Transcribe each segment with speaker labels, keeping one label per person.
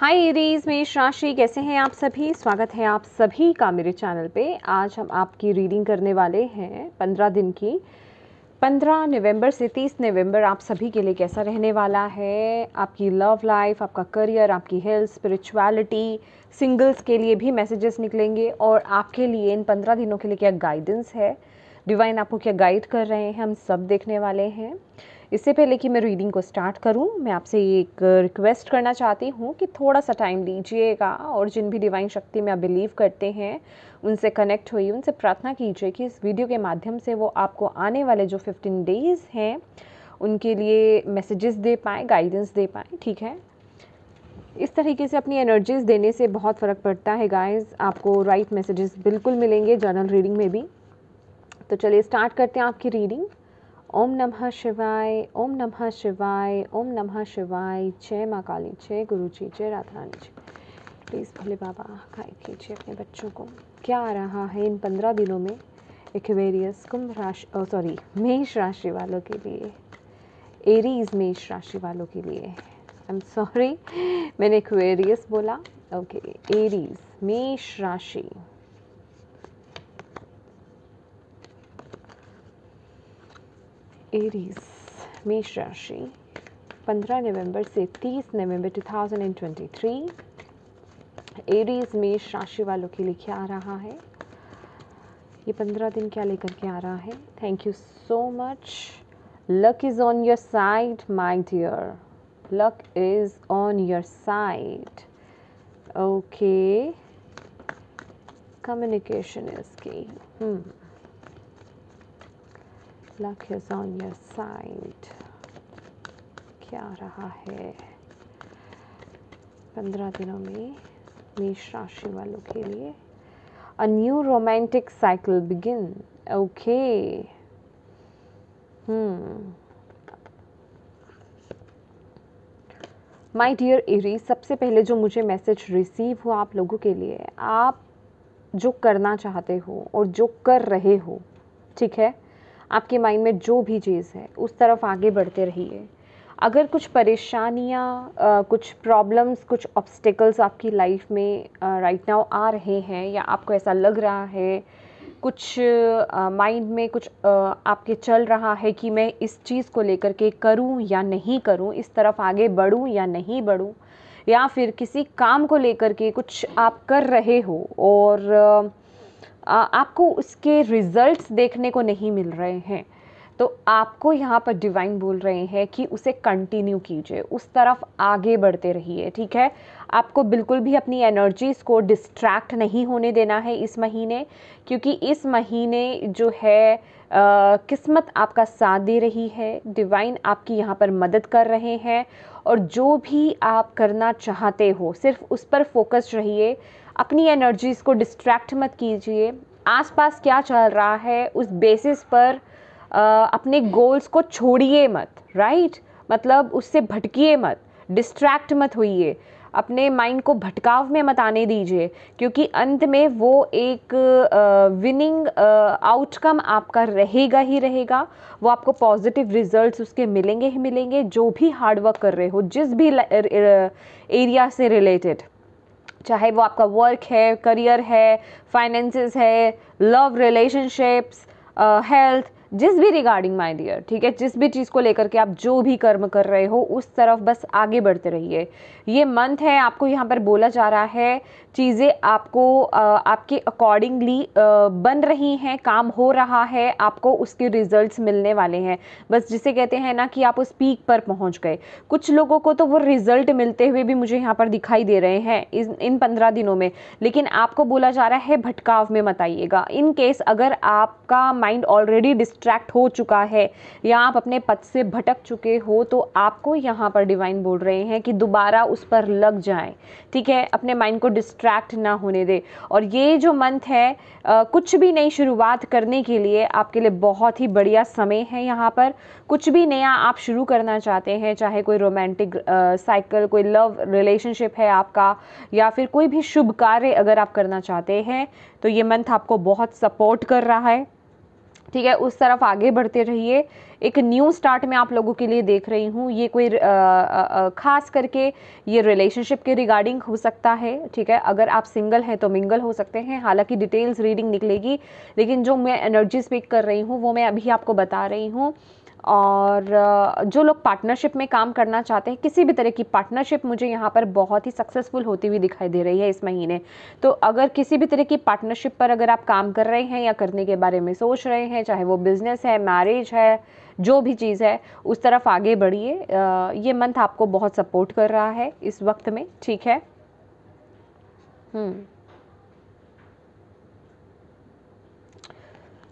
Speaker 1: हाय Aries मेष राशि कैसे हैं आप सभी स्वागत है आप सभी का मेरे चैनल पे आज हम आपकी रीडिंग करने वाले हैं पंद्रह दिन की पंद्रह नवंबर से तीस नवंबर आप सभी के लिए कैसा रहने वाला है आपकी लव लाइफ आपका करियर आपकी हेल्थ स्पिरिचुअलिटी सिंगल्स के लिए भी मैसेजेस निकलेंगे और आपके लिए इन पंद्रह दिनों के लिए क्या गाइडेंस है डिवाइन आपको क्या गाइड कर रहे हैं हम सब देखने वाले हैं इससे पहले कि मैं रीडिंग को स्टार्ट करूं मैं आपसे एक रिक्वेस्ट करना चाहती हूं कि थोड़ा सा टाइम दीजिएगा और जिन भी डिवाइन शक्ति में आप बिलीव करते हैं उनसे कनेक्ट हुई उनसे प्रार्थना कीजिए कि इस वीडियो के माध्यम से वो आपको आने वाले जो फिफ्टीन डेज़ हैं उनके लिए मैसेजेस दे पाएँ गाइडेंस दे पाएँ ठीक है इस तरीके से अपनी एनर्जीज़ देने से बहुत फ़र्क पड़ता है गाइस आपको राइट मैसेजेस बिल्कुल मिलेंगे जर्नल रीडिंग में भी तो चलिए स्टार्ट करते हैं आपकी रीडिंग ओम नमः शिवाय ओम नमः शिवाय ओम नमः शिवाय जय माँ काली जय गुरु जी जय राधा रानी जी प्लीज़ भोले बाबा खाए कीजिए अपने बच्चों को क्या आ रहा है इन पंद्रह दिनों में एक्वेरियस कुंभ राशि सॉरी मेष राशि वालों के लिए एरीज मेष राशि वालों के लिए आई एम सॉरी मैंने इक्वेरियस बोला ओके एरीज मेष राशि एरीज मेष राशि 15 नवंबर से 30 नवंबर 2023 एरीज मेष राशि वालों के लिए क्या आ रहा है ये 15 दिन क्या लेकर के आ रहा है thank you so much luck is on your side my dear luck is on your side okay communication is की luck is on your side. क्या रहा है पंद्रह दिनों में मेष राशि वालों के लिए a new romantic cycle begin okay hmm dear Aries सबसे पहले जो मुझे मैसेज रिसीव हुआ आप लोगों के लिए आप जो करना चाहते हो और जो कर रहे हो ठीक है आपके माइंड में जो भी चीज़ है उस तरफ आगे बढ़ते रहिए अगर कुछ परेशानियाँ कुछ प्रॉब्लम्स कुछ ऑब्स्टिकल्स आपकी लाइफ में राइट नाउ आ रहे हैं या आपको ऐसा लग रहा है कुछ माइंड में कुछ आपके चल रहा है कि मैं इस चीज़ को लेकर के करूं या नहीं करूं इस तरफ आगे बढ़ूं या नहीं बढ़ूं या फिर किसी काम को लेकर के कुछ आप कर रहे हो और आपको उसके रिज़ल्ट देखने को नहीं मिल रहे हैं तो आपको यहाँ पर डिवाइन बोल रहे हैं कि उसे कंटिन्यू कीजिए उस तरफ आगे बढ़ते रहिए ठीक है आपको बिल्कुल भी अपनी एनर्जीज़ को डिस्ट्रैक्ट नहीं होने देना है इस महीने क्योंकि इस महीने जो है आ, किस्मत आपका साथ दे रही है डिवाइन आपकी यहाँ पर मदद कर रहे हैं और जो भी आप करना चाहते हो सिर्फ उस पर फोकस रहिए अपनी एनर्जीज़ को डिस्ट्रैक्ट मत कीजिए आसपास क्या चल रहा है उस बेसिस पर आ, अपने गोल्स को छोड़िए मत राइट मतलब उससे भटकिए मत डिस्ट्रैक्ट मत होइए अपने माइंड को भटकाव में मत आने दीजिए क्योंकि अंत में वो एक विनिंग आउटकम आपका रहेगा ही रहेगा वो आपको पॉजिटिव रिजल्ट्स उसके मिलेंगे ही मिलेंगे जो भी हार्डवर्क कर रहे हो जिस भी एरिया से रिलेटेड चाहे वो आपका वर्क है करियर है फाइनेंसेस है लव रिलेशनशिप्स हेल्थ जिस भी रिगार्डिंग माई डियर ठीक है जिस भी चीज़ को लेकर के आप जो भी कर्म कर रहे हो उस तरफ बस आगे बढ़ते रहिए ये मंथ है आपको यहाँ पर बोला जा रहा है चीज़ें आपको आपके अकॉर्डिंगली बन रही हैं काम हो रहा है आपको उसके रिजल्ट्स मिलने वाले हैं बस जिसे कहते हैं ना कि आप उस पीक पर पहुँच गए कुछ लोगों को तो वो रिजल्ट मिलते हुए भी मुझे यहाँ पर दिखाई दे रहे हैं इस इन पंद्रह दिनों में लेकिन आपको बोला जा रहा है भटकाव में मत आइएगा इनकेस अगर आपका माइंड ऑलरेडी डिस्ट डिस्ट्रैक्ट हो चुका है या आप अपने पद से भटक चुके हो तो आपको यहाँ पर डिवाइन बोल रहे हैं कि दोबारा उस पर लग जाएं ठीक है अपने माइंड को डिस्ट्रैक्ट ना होने दे और ये जो मंथ है आ, कुछ भी नई शुरुआत करने के लिए आपके लिए बहुत ही बढ़िया समय है यहाँ पर कुछ भी नया आप शुरू करना चाहते हैं चाहे कोई रोमांटिक साइकिल कोई लव रिलेशनशिप है आपका या फिर कोई भी शुभ कार्य अगर आप करना चाहते हैं तो ये मंथ आपको बहुत सपोर्ट कर रहा है ठीक है उस तरफ आगे बढ़ते रहिए एक न्यू स्टार्ट में आप लोगों के लिए देख रही हूँ ये कोई आ, आ, आ, खास करके ये रिलेशनशिप के रिगार्डिंग हो सकता है ठीक है अगर आप सिंगल हैं तो मिंगल हो सकते हैं हालांकि डिटेल्स रीडिंग निकलेगी लेकिन जो मैं एनर्जी स्पीक कर रही हूँ वो मैं अभी आपको बता रही हूँ और जो लोग पार्टनरशिप में काम करना चाहते हैं किसी भी तरह की पार्टनरशिप मुझे यहाँ पर बहुत ही सक्सेसफुल होती हुई दिखाई दे रही है इस महीने तो अगर किसी भी तरह की पार्टनरशिप पर अगर आप काम कर रहे हैं या करने के बारे में सोच रहे हैं चाहे वो बिज़नेस है मैरिज है जो भी चीज़ है उस तरफ आगे बढ़िए ये मंथ आपको बहुत सपोर्ट कर रहा है इस वक्त में ठीक है hmm.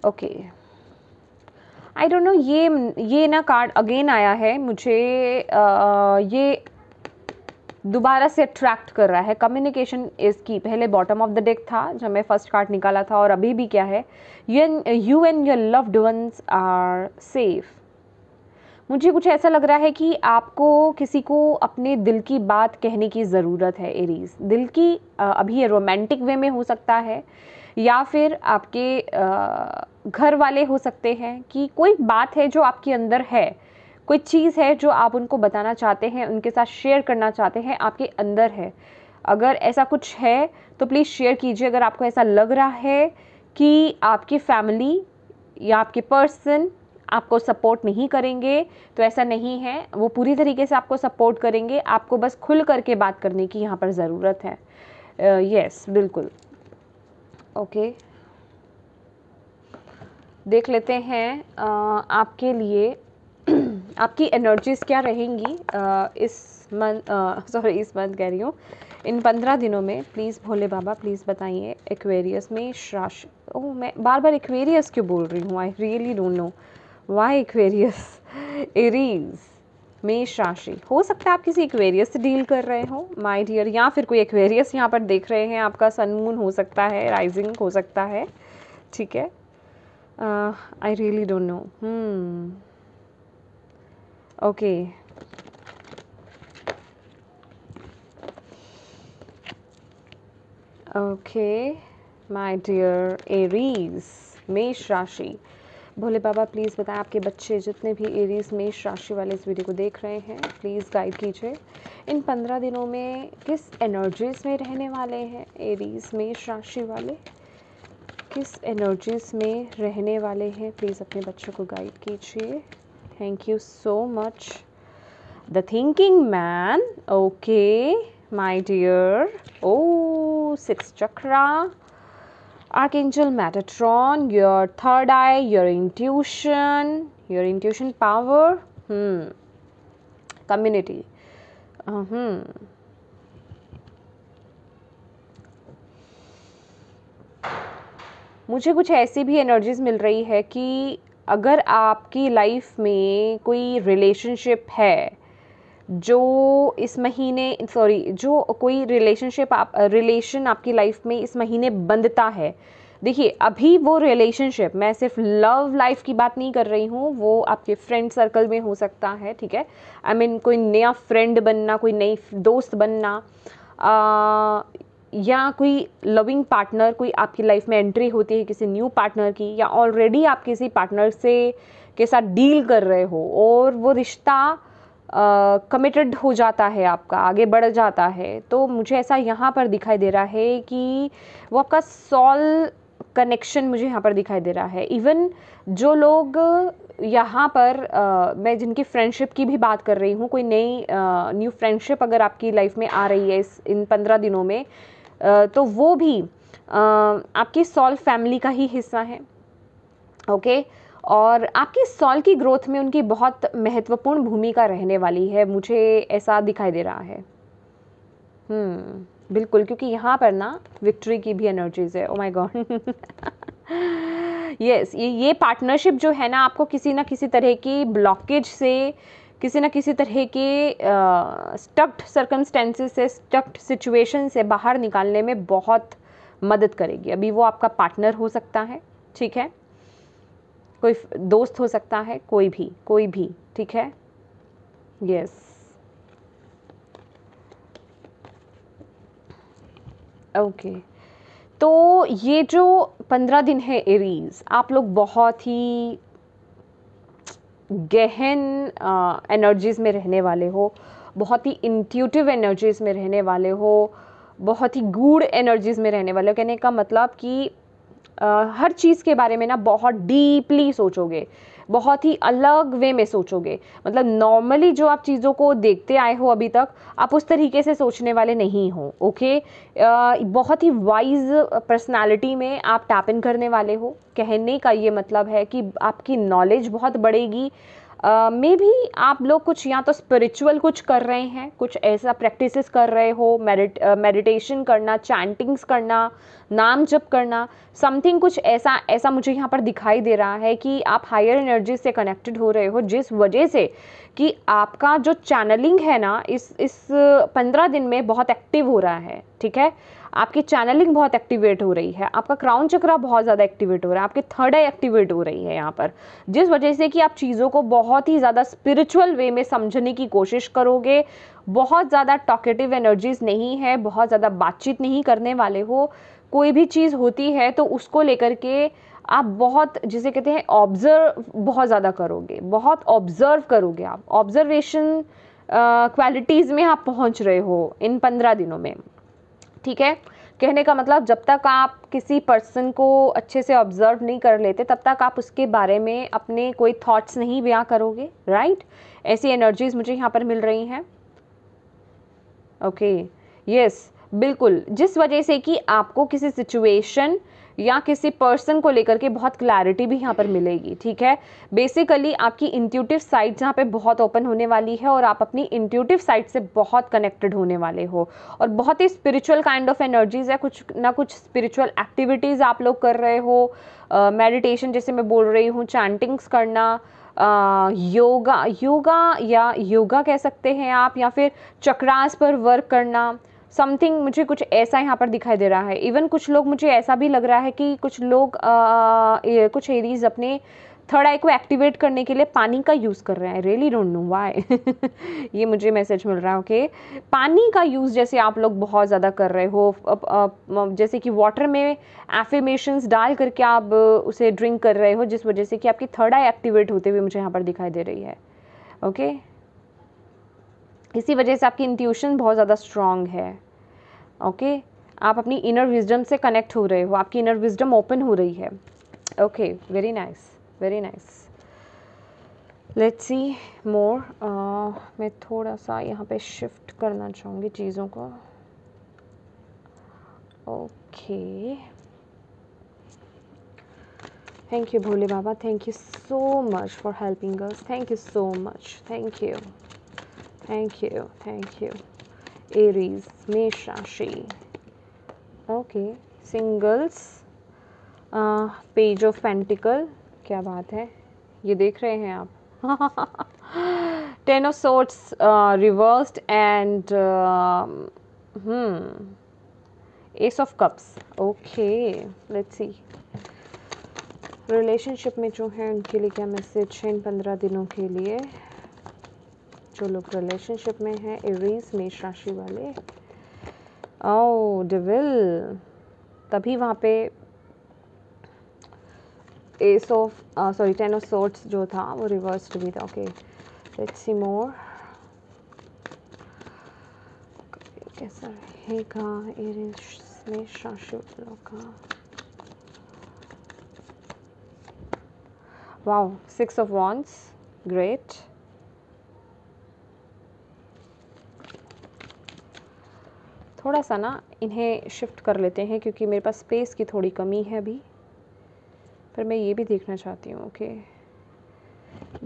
Speaker 1: Okay okay. I don't know ये ये ना कार्ड अगेन आया है मुझे आ, ये दोबारा से अट्रैक्ट कर रहा है कम्युनिकेशन इज़ की पहले बॉटम ऑफ द डेक था जब मैं फर्स्ट कार्ड निकाला था और अभी भी क्या है you and you your loved ones are safe मुझे कुछ ऐसा लग रहा है कि आपको किसी को अपने दिल की बात कहने की ज़रूरत है एरीज दिल की अभी रोमांटिक वे में हो सकता है या फिर आपके घर वाले हो सकते हैं कि कोई बात है जो आपके अंदर है कोई चीज़ है जो आप उनको बताना चाहते हैं उनके साथ शेयर करना चाहते हैं आपके अंदर है अगर ऐसा कुछ है तो प्लीज़ शेयर कीजिए अगर आपको ऐसा लग रहा है कि आपकी फैमिली या आपके पर्सन आपको सपोर्ट नहीं करेंगे तो ऐसा नहीं है वो पूरी तरीके से आपको सपोर्ट करेंगे आपको बस खुल करके बात करने की यहाँ पर ज़रूरत है यस uh, yes, बिल्कुल ओके देख लेते हैं आ, आपके लिए आपकी एनर्जीज़ क्या रहेंगी आ, इस मंथ सॉरी इस मंथ कह रही हूँ इन पंद्रह दिनों में प्लीज़ भोले बाबा प्लीज़ बताइए एक्वेरियस में श्राश ओ मैं बार बार एक्वेरियस क्यों बोल रही हूँ I really don't know why Aquarius Aries मेष राशि हो सकता है आप किसी एक्वेरियस से डील कर रहे हो माय डियर या फिर कोई एक्वेरियस यहाँ पर देख रहे हैं आपका सनमून हो सकता है राइजिंग हो सकता है ठीक है I really don't know okay okay my dear Aries मेष राशि भोले बाबा प्लीज़ बताएं आपके बच्चे जितने भी एरीज मेष राशि वाले इस वीडियो को देख रहे हैं प्लीज़ गाइड कीजिए इन पंद्रह दिनों में किस एनर्जीज में रहने वाले हैं एरीज मेष राशि वाले किस एनर्जीज में रहने वाले हैं प्लीज़ अपने बच्चों को गाइड कीजिए thank you so much the thinking man okay my dear oh six chakra Archangel Metatron, your third eye, your intuition, your intuition power, hmm, community. Uh hmm मुझे कुछ ऐसी भी एनर्जीज मिल रही है कि अगर आपकी लाइफ में कोई रिलेशनशिप है जो इस महीने सॉरी जो कोई रिलेशनशिप आप रिलेशन आपकी लाइफ में इस महीने बंधता है देखिए अभी वो रिलेशनशिप मैं सिर्फ लव लाइफ की बात नहीं कर रही हूँ वो आपके फ्रेंड सर्कल में हो सकता है ठीक है आई I मीन mean, कोई नया फ्रेंड बनना कोई नई दोस्त बनना आ, या कोई लविंग पार्टनर कोई आपकी लाइफ में एंट्री होती है किसी न्यू पार्टनर की या ऑलरेडी आप किसी पार्टनर से के साथ डील कर रहे हो और वो रिश्ता कमिटेड uh, हो जाता है आपका आगे बढ़ जाता है तो मुझे ऐसा यहाँ पर दिखाई दे रहा है कि वो आपका सॉल कनेक्शन मुझे यहाँ पर दिखाई दे रहा है इवन जो लोग यहाँ पर uh, मैं जिनकी फ्रेंडशिप की भी बात कर रही हूँ कोई नई न्यू फ्रेंडशिप अगर आपकी लाइफ में आ रही है इस इन पंद्रह दिनों में uh, तो वो भी uh, आपकी सॉल फैमिली का ही हिस्सा है ओके okay? और आपकी सॉल की ग्रोथ में उनकी बहुत महत्वपूर्ण भूमिका रहने वाली है मुझे ऐसा दिखाई दे रहा है हम्म, बिल्कुल क्योंकि यहाँ पर ना विक्ट्री की भी एनर्जीज है ओ माय गॉड यस ये ये पार्टनरशिप जो है ना आपको किसी ना किसी तरह की ब्लॉकेज से किसी ना किसी तरह के स्टक्ड सर्कमस्टेंसेस से स्टक्ट सिचुएशन से बाहर निकालने में बहुत मदद करेगी अभी वो आपका पार्टनर हो सकता है ठीक है कोई दोस्त हो सकता है कोई भी कोई भी ठीक है यस yes. Okay okay. तो ये जो पंद्रह दिन है एरीज आप लोग बहुत ही गहन एनर्जीज़ में रहने वाले हो बहुत ही इंट्यूटिव एनर्जीज़ में रहने वाले हो बहुत ही गूढ़ एनर्जीज़ में रहने वाले हो कहने का मतलब कि हर चीज़ के बारे में ना बहुत डीपली सोचोगे बहुत ही अलग वे में सोचोगे मतलब नॉर्मली जो आप चीज़ों को देखते आए हो अभी तक आप उस तरीके से सोचने वाले नहीं हो ओके आ, बहुत ही वाइज पर्सनालिटी में आप टैप इन करने वाले हो कहने का ये मतलब है कि आपकी नॉलेज बहुत बढ़ेगी मे uh, भी आप लोग कुछ या तो स्पिरिचुअल कुछ कर रहे हैं कुछ ऐसा प्रैक्टिसेस कर रहे हो मेडिट मेडिटेशन करना चैंटिंग्स करना नाम जप करना समथिंग कुछ ऐसा ऐसा मुझे यहाँ पर दिखाई दे रहा है कि आप हायर एनर्जी से कनेक्टेड हो रहे हो जिस वजह से कि आपका जो चैनलिंग है ना इस इस पंद्रह दिन में बहुत एक्टिव हो रहा है ठीक है आपकी चैनलिंग बहुत एक्टिवेट हो रही है आपका क्राउन चक्रा बहुत ज़्यादा एक्टिवेट हो रहा है आपकी थर्ड आई एक्टिवेट हो रही है यहाँ पर जिस वजह से कि आप चीज़ों को बहुत ही ज़्यादा स्पिरिचुअल वे में समझने की कोशिश करोगे बहुत ज़्यादा टॉकेटिव एनर्जीज नहीं है बहुत ज़्यादा बातचीत नहीं करने वाले हो कोई भी चीज़ होती है तो उसको लेकर के आप बहुत जिसे कहते हैं ऑब्जर्व बहुत ज़्यादा करोगे बहुत ऑब्जर्व करोगे आप ऑब्जर्वेशन क्वालिटीज़ में आप पहुंच रहे हो इन पंद्रह दिनों में ठीक है कहने का मतलब जब तक आप किसी पर्सन को अच्छे से ऑब्जर्व नहीं कर लेते तब तक आप उसके बारे में अपने कोई थॉट्स नहीं बयां करोगे राइट ऐसी एनर्जीज़ मुझे यहाँ पर मिल रही हैं ओके यस बिल्कुल जिस वजह से कि आपको किसी सिचुएशन या किसी पर्सन को लेकर के बहुत क्लैरिटी भी यहाँ पर मिलेगी ठीक है बेसिकली आपकी इंट्यूटिव साइड यहाँ पे बहुत ओपन होने वाली है और आप अपनी इंट्यूटिव साइड से बहुत कनेक्टेड होने वाले हो और बहुत ही स्पिरिचुअल काइंड ऑफ एनर्जीज है कुछ ना कुछ स्पिरिचुअल एक्टिविटीज़ आप लोग कर रहे हो मेडिटेशन uh, जैसे मैं बोल रही हूँ चैंटिंग्स करना योगा योगा या योगा कह सकते हैं आप या फिर चक्रास पर वर्क करना समथिंग मुझे कुछ ऐसा यहाँ पर दिखाई दे रहा है इवन कुछ लोग मुझे ऐसा भी लग रहा है कि कुछ लोग आ, कुछ एरीज अपने थर्ड आई को एक्टिवेट करने के लिए पानी का यूज़ कर रहे हैं रियली डोंट नो वाई ये मुझे मैसेज मिल रहा है ओके okay? पानी का यूज़ जैसे आप लोग बहुत ज़्यादा कर रहे हो अप, अप, जैसे कि वाटर में एफेमेशंस डाल करके आप उसे ड्रिंक कर रहे हो जिस वजह से कि आपकी थर्ड आई एक्टिवेट होते हुए मुझे यहाँ पर दिखाई दे रही है ओके okay? इसी वजह से आपकी इंट्यूशन बहुत ज़्यादा स्ट्रांग है ओके okay? आप अपनी इनर विजडम से कनेक्ट हो रहे हो आपकी इनर विजडम ओपन हो रही है okay very nice very nice let's see more मैं थोड़ा सा यहाँ पे शिफ्ट करना चाहूँगी चीज़ों को okay thank you Bhole Baba thank you so much for helping us thank you so much thank you thank you thank you Aries मेष राशि okay singles page of pentacle क्या बात है ये देख रहे हैं आप ten of swords reversed and ace of cups okay let's see relationship में जो है उनके लिए क्या मैसेज है इन पंद्रह दिनों के लिए जो लोग रिलेशनशिप में हैं एरीज मेष राशि वाले ओ oh, डिविल तभी वहाँ पे ace of sorry ten of swords जो था वो रिवर्स्ड भी था ओके लेट्स सी मोर कैसा रहेगा एरिस मेष राशि वालों का wow six of wands great थोड़ा सा ना इन्हें शिफ्ट कर लेते हैं क्योंकि मेरे पास स्पेस की थोड़ी कमी है अभी पर मैं ये भी देखना चाहती हूँ ओके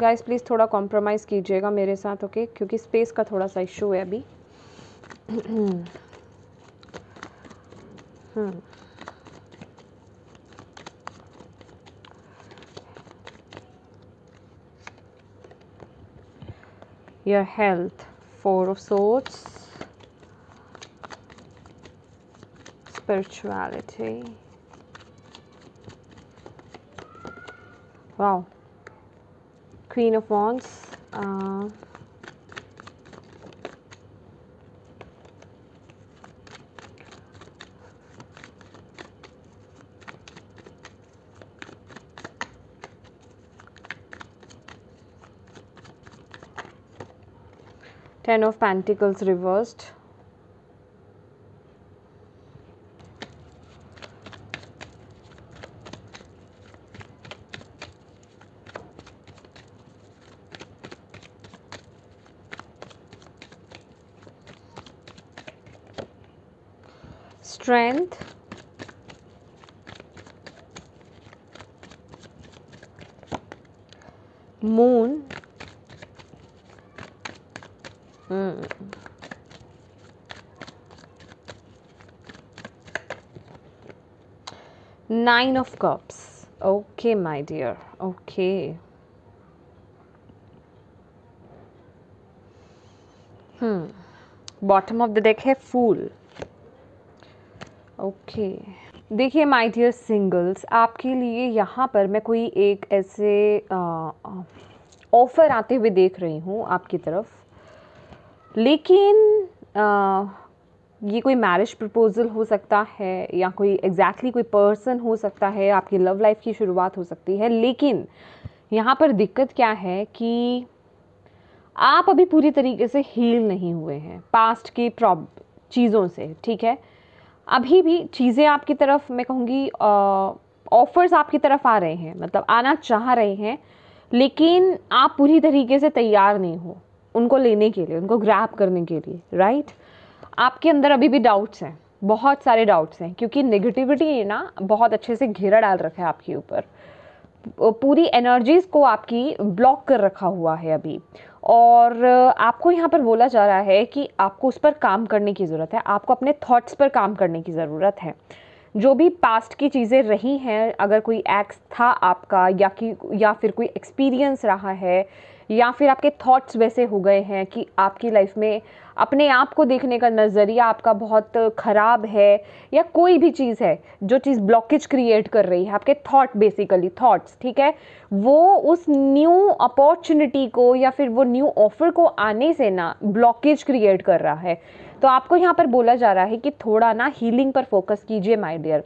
Speaker 1: गाइस प्लीज़ थोड़ा कॉम्प्रोमाइज़ कीजिएगा मेरे साथ ओके क्योंकि स्पेस का थोड़ा सा इशू है अभी हाँ your health four of swords spirituality. Wow. Queen of Wands. Uh, Ten of Pentacles reversed. Nine of cups okay my dear okay bottom of the deck है फूल ओके okay. देखिए my dear singles आपके लिए यहाँ पर मैं कोई एक ऐसे ऑफ़र आते हुए देख रही हूँ आपकी तरफ लेकिन आ, ये कोई मैरिज प्रपोज़ल हो सकता है या कोई एग्जैक्टली exactly कोई पर्सन हो सकता है आपकी लव लाइफ की शुरुआत हो सकती है लेकिन यहाँ पर दिक्कत क्या है कि आप अभी पूरी तरीके से हील नहीं हुए हैं पास्ट की प्रॉब चीज़ों से ठीक है अभी भी चीज़ें आपकी तरफ मैं कहूँगी ऑफ़र्स आपकी तरफ आ रहे हैं मतलब आना चाह रहे हैं लेकिन आप पूरी तरीके से तैयार नहीं हो उनको लेने के लिए उनको ग्रैप करने के लिए राइट आपके अंदर अभी भी डाउट्स हैं बहुत सारे डाउट्स हैं क्योंकि नेगेटिविटी है ना बहुत अच्छे से घेरा डाल रखा है आपके ऊपर पूरी एनर्जीज़ को आपकी ब्लॉक कर रखा हुआ है अभी और आपको यहाँ पर बोला जा रहा है कि आपको उस पर काम करने की ज़रूरत है आपको अपने थॉट्स पर काम करने की ज़रूरत है जो भी पास्ट की चीज़ें रही हैं अगर कोई एक्स था आपका या कि या फिर कोई एक्सपीरियंस रहा है या फिर आपके थॉट्स वैसे हो गए हैं कि आपकी लाइफ में अपने आप को देखने का नज़रिया आपका बहुत ख़राब है या कोई भी चीज़ है जो चीज़ ब्लॉकेज क्रिएट कर रही है आपके थॉट बेसिकली थॉट्स ठीक है वो उस न्यू अपॉर्चुनिटी को या फिर वो न्यू ऑफ़र को आने से ना ब्लॉकेज क्रिएट कर रहा है तो आपको यहाँ पर बोला जा रहा है कि थोड़ा ना हीलिंग पर फोकस कीजिए माय डियर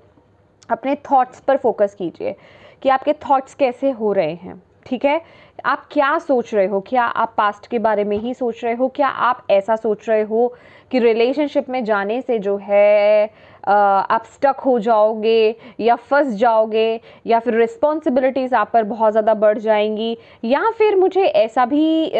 Speaker 1: अपने थॉट्स पर फोकस कीजिए कि आपके थॉट्स कैसे हो रहे हैं ठीक है आप क्या सोच रहे हो क्या आप पास्ट के बारे में ही सोच रहे हो क्या आप ऐसा सोच रहे हो कि रिलेशनशिप में जाने से जो है आप स्टक हो जाओगे या फंस जाओगे या फिर रिस्पॉन्सिबिलिटीज़ आप पर बहुत ज़्यादा बढ़ जाएंगी या फिर मुझे ऐसा भी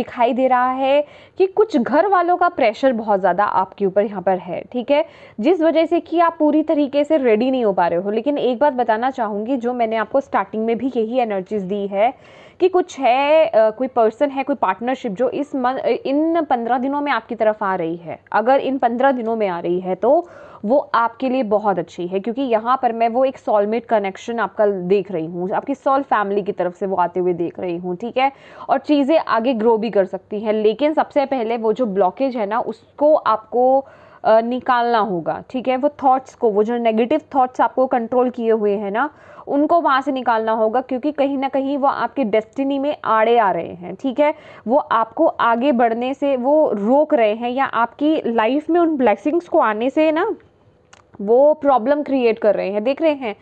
Speaker 1: दिखाई दे रहा है कि कुछ घर वालों का प्रेशर बहुत ज़्यादा आपके ऊपर यहाँ पर है ठीक है जिस वजह से कि आप पूरी तरीके से रेडी नहीं हो पा रहे हो लेकिन एक बात बताना चाहूँगी जो मैंने आपको स्टार्टिंग में भी यही एनर्जीज़ दी है कि कुछ है कोई पर्सन है कोई पार्टनरशिप जो इस मन, इन पंद्रह दिनों में आपकी तरफ आ रही है अगर इन पंद्रह दिनों में आ रही है तो वो आपके लिए बहुत अच्छी है क्योंकि यहाँ पर मैं वो एक सोलमेट कनेक्शन आपका देख रही हूँ आपकी सोल फैमिली की तरफ से वो आते हुए देख रही हूँ ठीक है और चीज़ें आगे ग्रो भी कर सकती हैं लेकिन सबसे पहले वो जो ब्लॉकेज है ना उसको आपको निकालना होगा ठीक है वो थॉट्स को वो जो नेगेटिव थॉट्स आपको कंट्रोल किए हुए हैं ना उनको वहाँ से निकालना होगा क्योंकि कहीं ना कहीं वो आपके डेस्टिनी में आड़े आ रहे हैं ठीक है वो आपको आगे बढ़ने से वो रोक रहे हैं या आपकी लाइफ में उन ब्लैसिंग्स को आने से ना वो प्रॉब्लम क्रिएट कर रहे हैं देख रहे हैं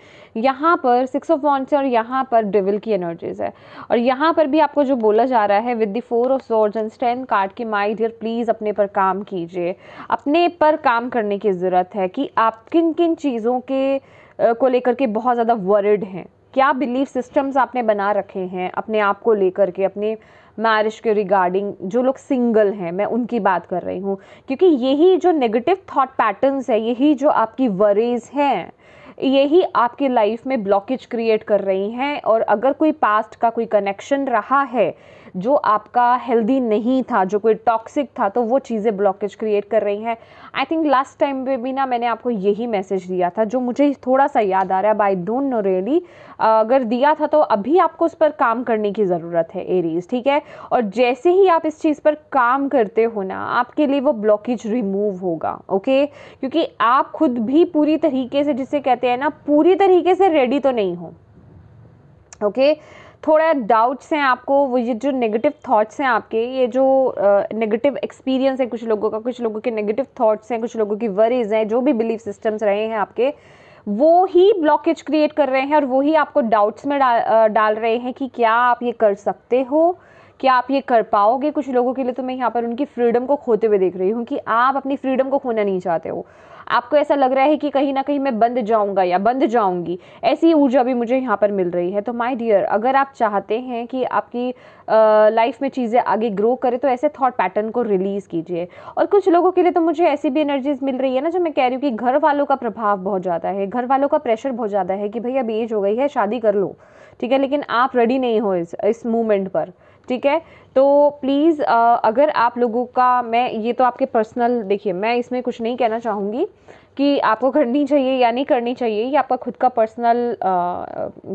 Speaker 1: यहाँ पर सिक्स ऑफ वॉन्ट्स और यहाँ पर डिविल की एनर्जीज है और यहाँ पर भी आपको जो बोला जा रहा है with the four of swords and strength card की माई डियर प्लीज़ अपने पर काम कीजिए अपने पर काम करने की ज़रूरत है कि आप किन किन चीज़ों के को लेकर के बहुत ज़्यादा वर्ड हैं क्या बिलीव सिस्टम्स आपने बना रखे हैं अपने आप को लेकर के अपने मैरिज के रिगार्डिंग जो लोग सिंगल हैं मैं उनकी बात कर रही हूँ क्योंकि यही जो नेगेटिव थॉट पैटर्न्स है यही जो आपकी वरीज हैं यही आपकी लाइफ में ब्लॉकेज क्रिएट कर रही हैं और अगर कोई पास्ट का कोई कनेक्शन रहा है जो आपका हेल्दी नहीं था जो कोई टॉक्सिक था तो वो चीज़ें ब्लॉकेज क्रिएट कर रही हैं आई थिंक लास्ट टाइम पे भी ना मैंने आपको यही मैसेज दिया था जो मुझे थोड़ा सा याद आ रहा है आई डोंट नो रियली अगर दिया था तो अभी आपको उस पर काम करने की ज़रूरत है एरीज ठीक है और जैसे ही आप इस चीज़ पर काम करते हो ना आपके लिए वो ब्लॉकेज रिमूव होगा ओके क्योंकि आप खुद भी पूरी तरीके से जिसे कहते हैं ना पूरी तरीके से रेडी तो नहीं हो ओके okay? थोड़ा डाउट्स हैं आपको वो ये जो नेगेटिव थाट्स हैं आपके ये जो नेगेटिव एक्सपीरियंस है कुछ लोगों का कुछ लोगों के नेगेटिव थाट्स हैं कुछ लोगों की वरीज हैं जो भी बिलीफ सिस्टम्स रहे हैं आपके वो ही ब्लॉकेज क्रिएट कर रहे हैं और वही आपको डाउट्स में डा, डाल रहे हैं कि क्या आप ये कर सकते हो क्या आप ये कर पाओगे कुछ लोगों के लिए तो मैं यहाँ पर उनकी फ्रीडम को खोते हुए देख रही हूँ कि आप अपनी फ्रीडम को खोना नहीं चाहते हो आपको ऐसा लग रहा है कि कहीं ना कहीं मैं बंद जाऊँगा या बंद जाऊँगी ऐसी ऊर्जा भी मुझे यहाँ पर मिल रही है तो माई डियर अगर आप चाहते हैं कि आपकी लाइफ में चीज़ें आगे ग्रो करें तो ऐसे थॉट पैटर्न को रिलीज़ कीजिए और कुछ लोगों के लिए तो मुझे ऐसी भी एनर्जीज मिल रही है ना जो मैं कह रही हूँ कि घर वालों का प्रभाव बहुत ज़्यादा है घर वालों का प्रेशर बहुत ज़्यादा है कि भाई अब एज हो गई है शादी कर लो ठीक है लेकिन आप रेडी नहीं हो इस इस मूवमेंट पर ठीक है तो प्लीज़ अगर आप लोगों का मैं ये तो आपके पर्सनल देखिए मैं इसमें कुछ नहीं कहना चाहूँगी कि आपको करनी चाहिए या नहीं करनी चाहिए ये आपका खुद का पर्सनल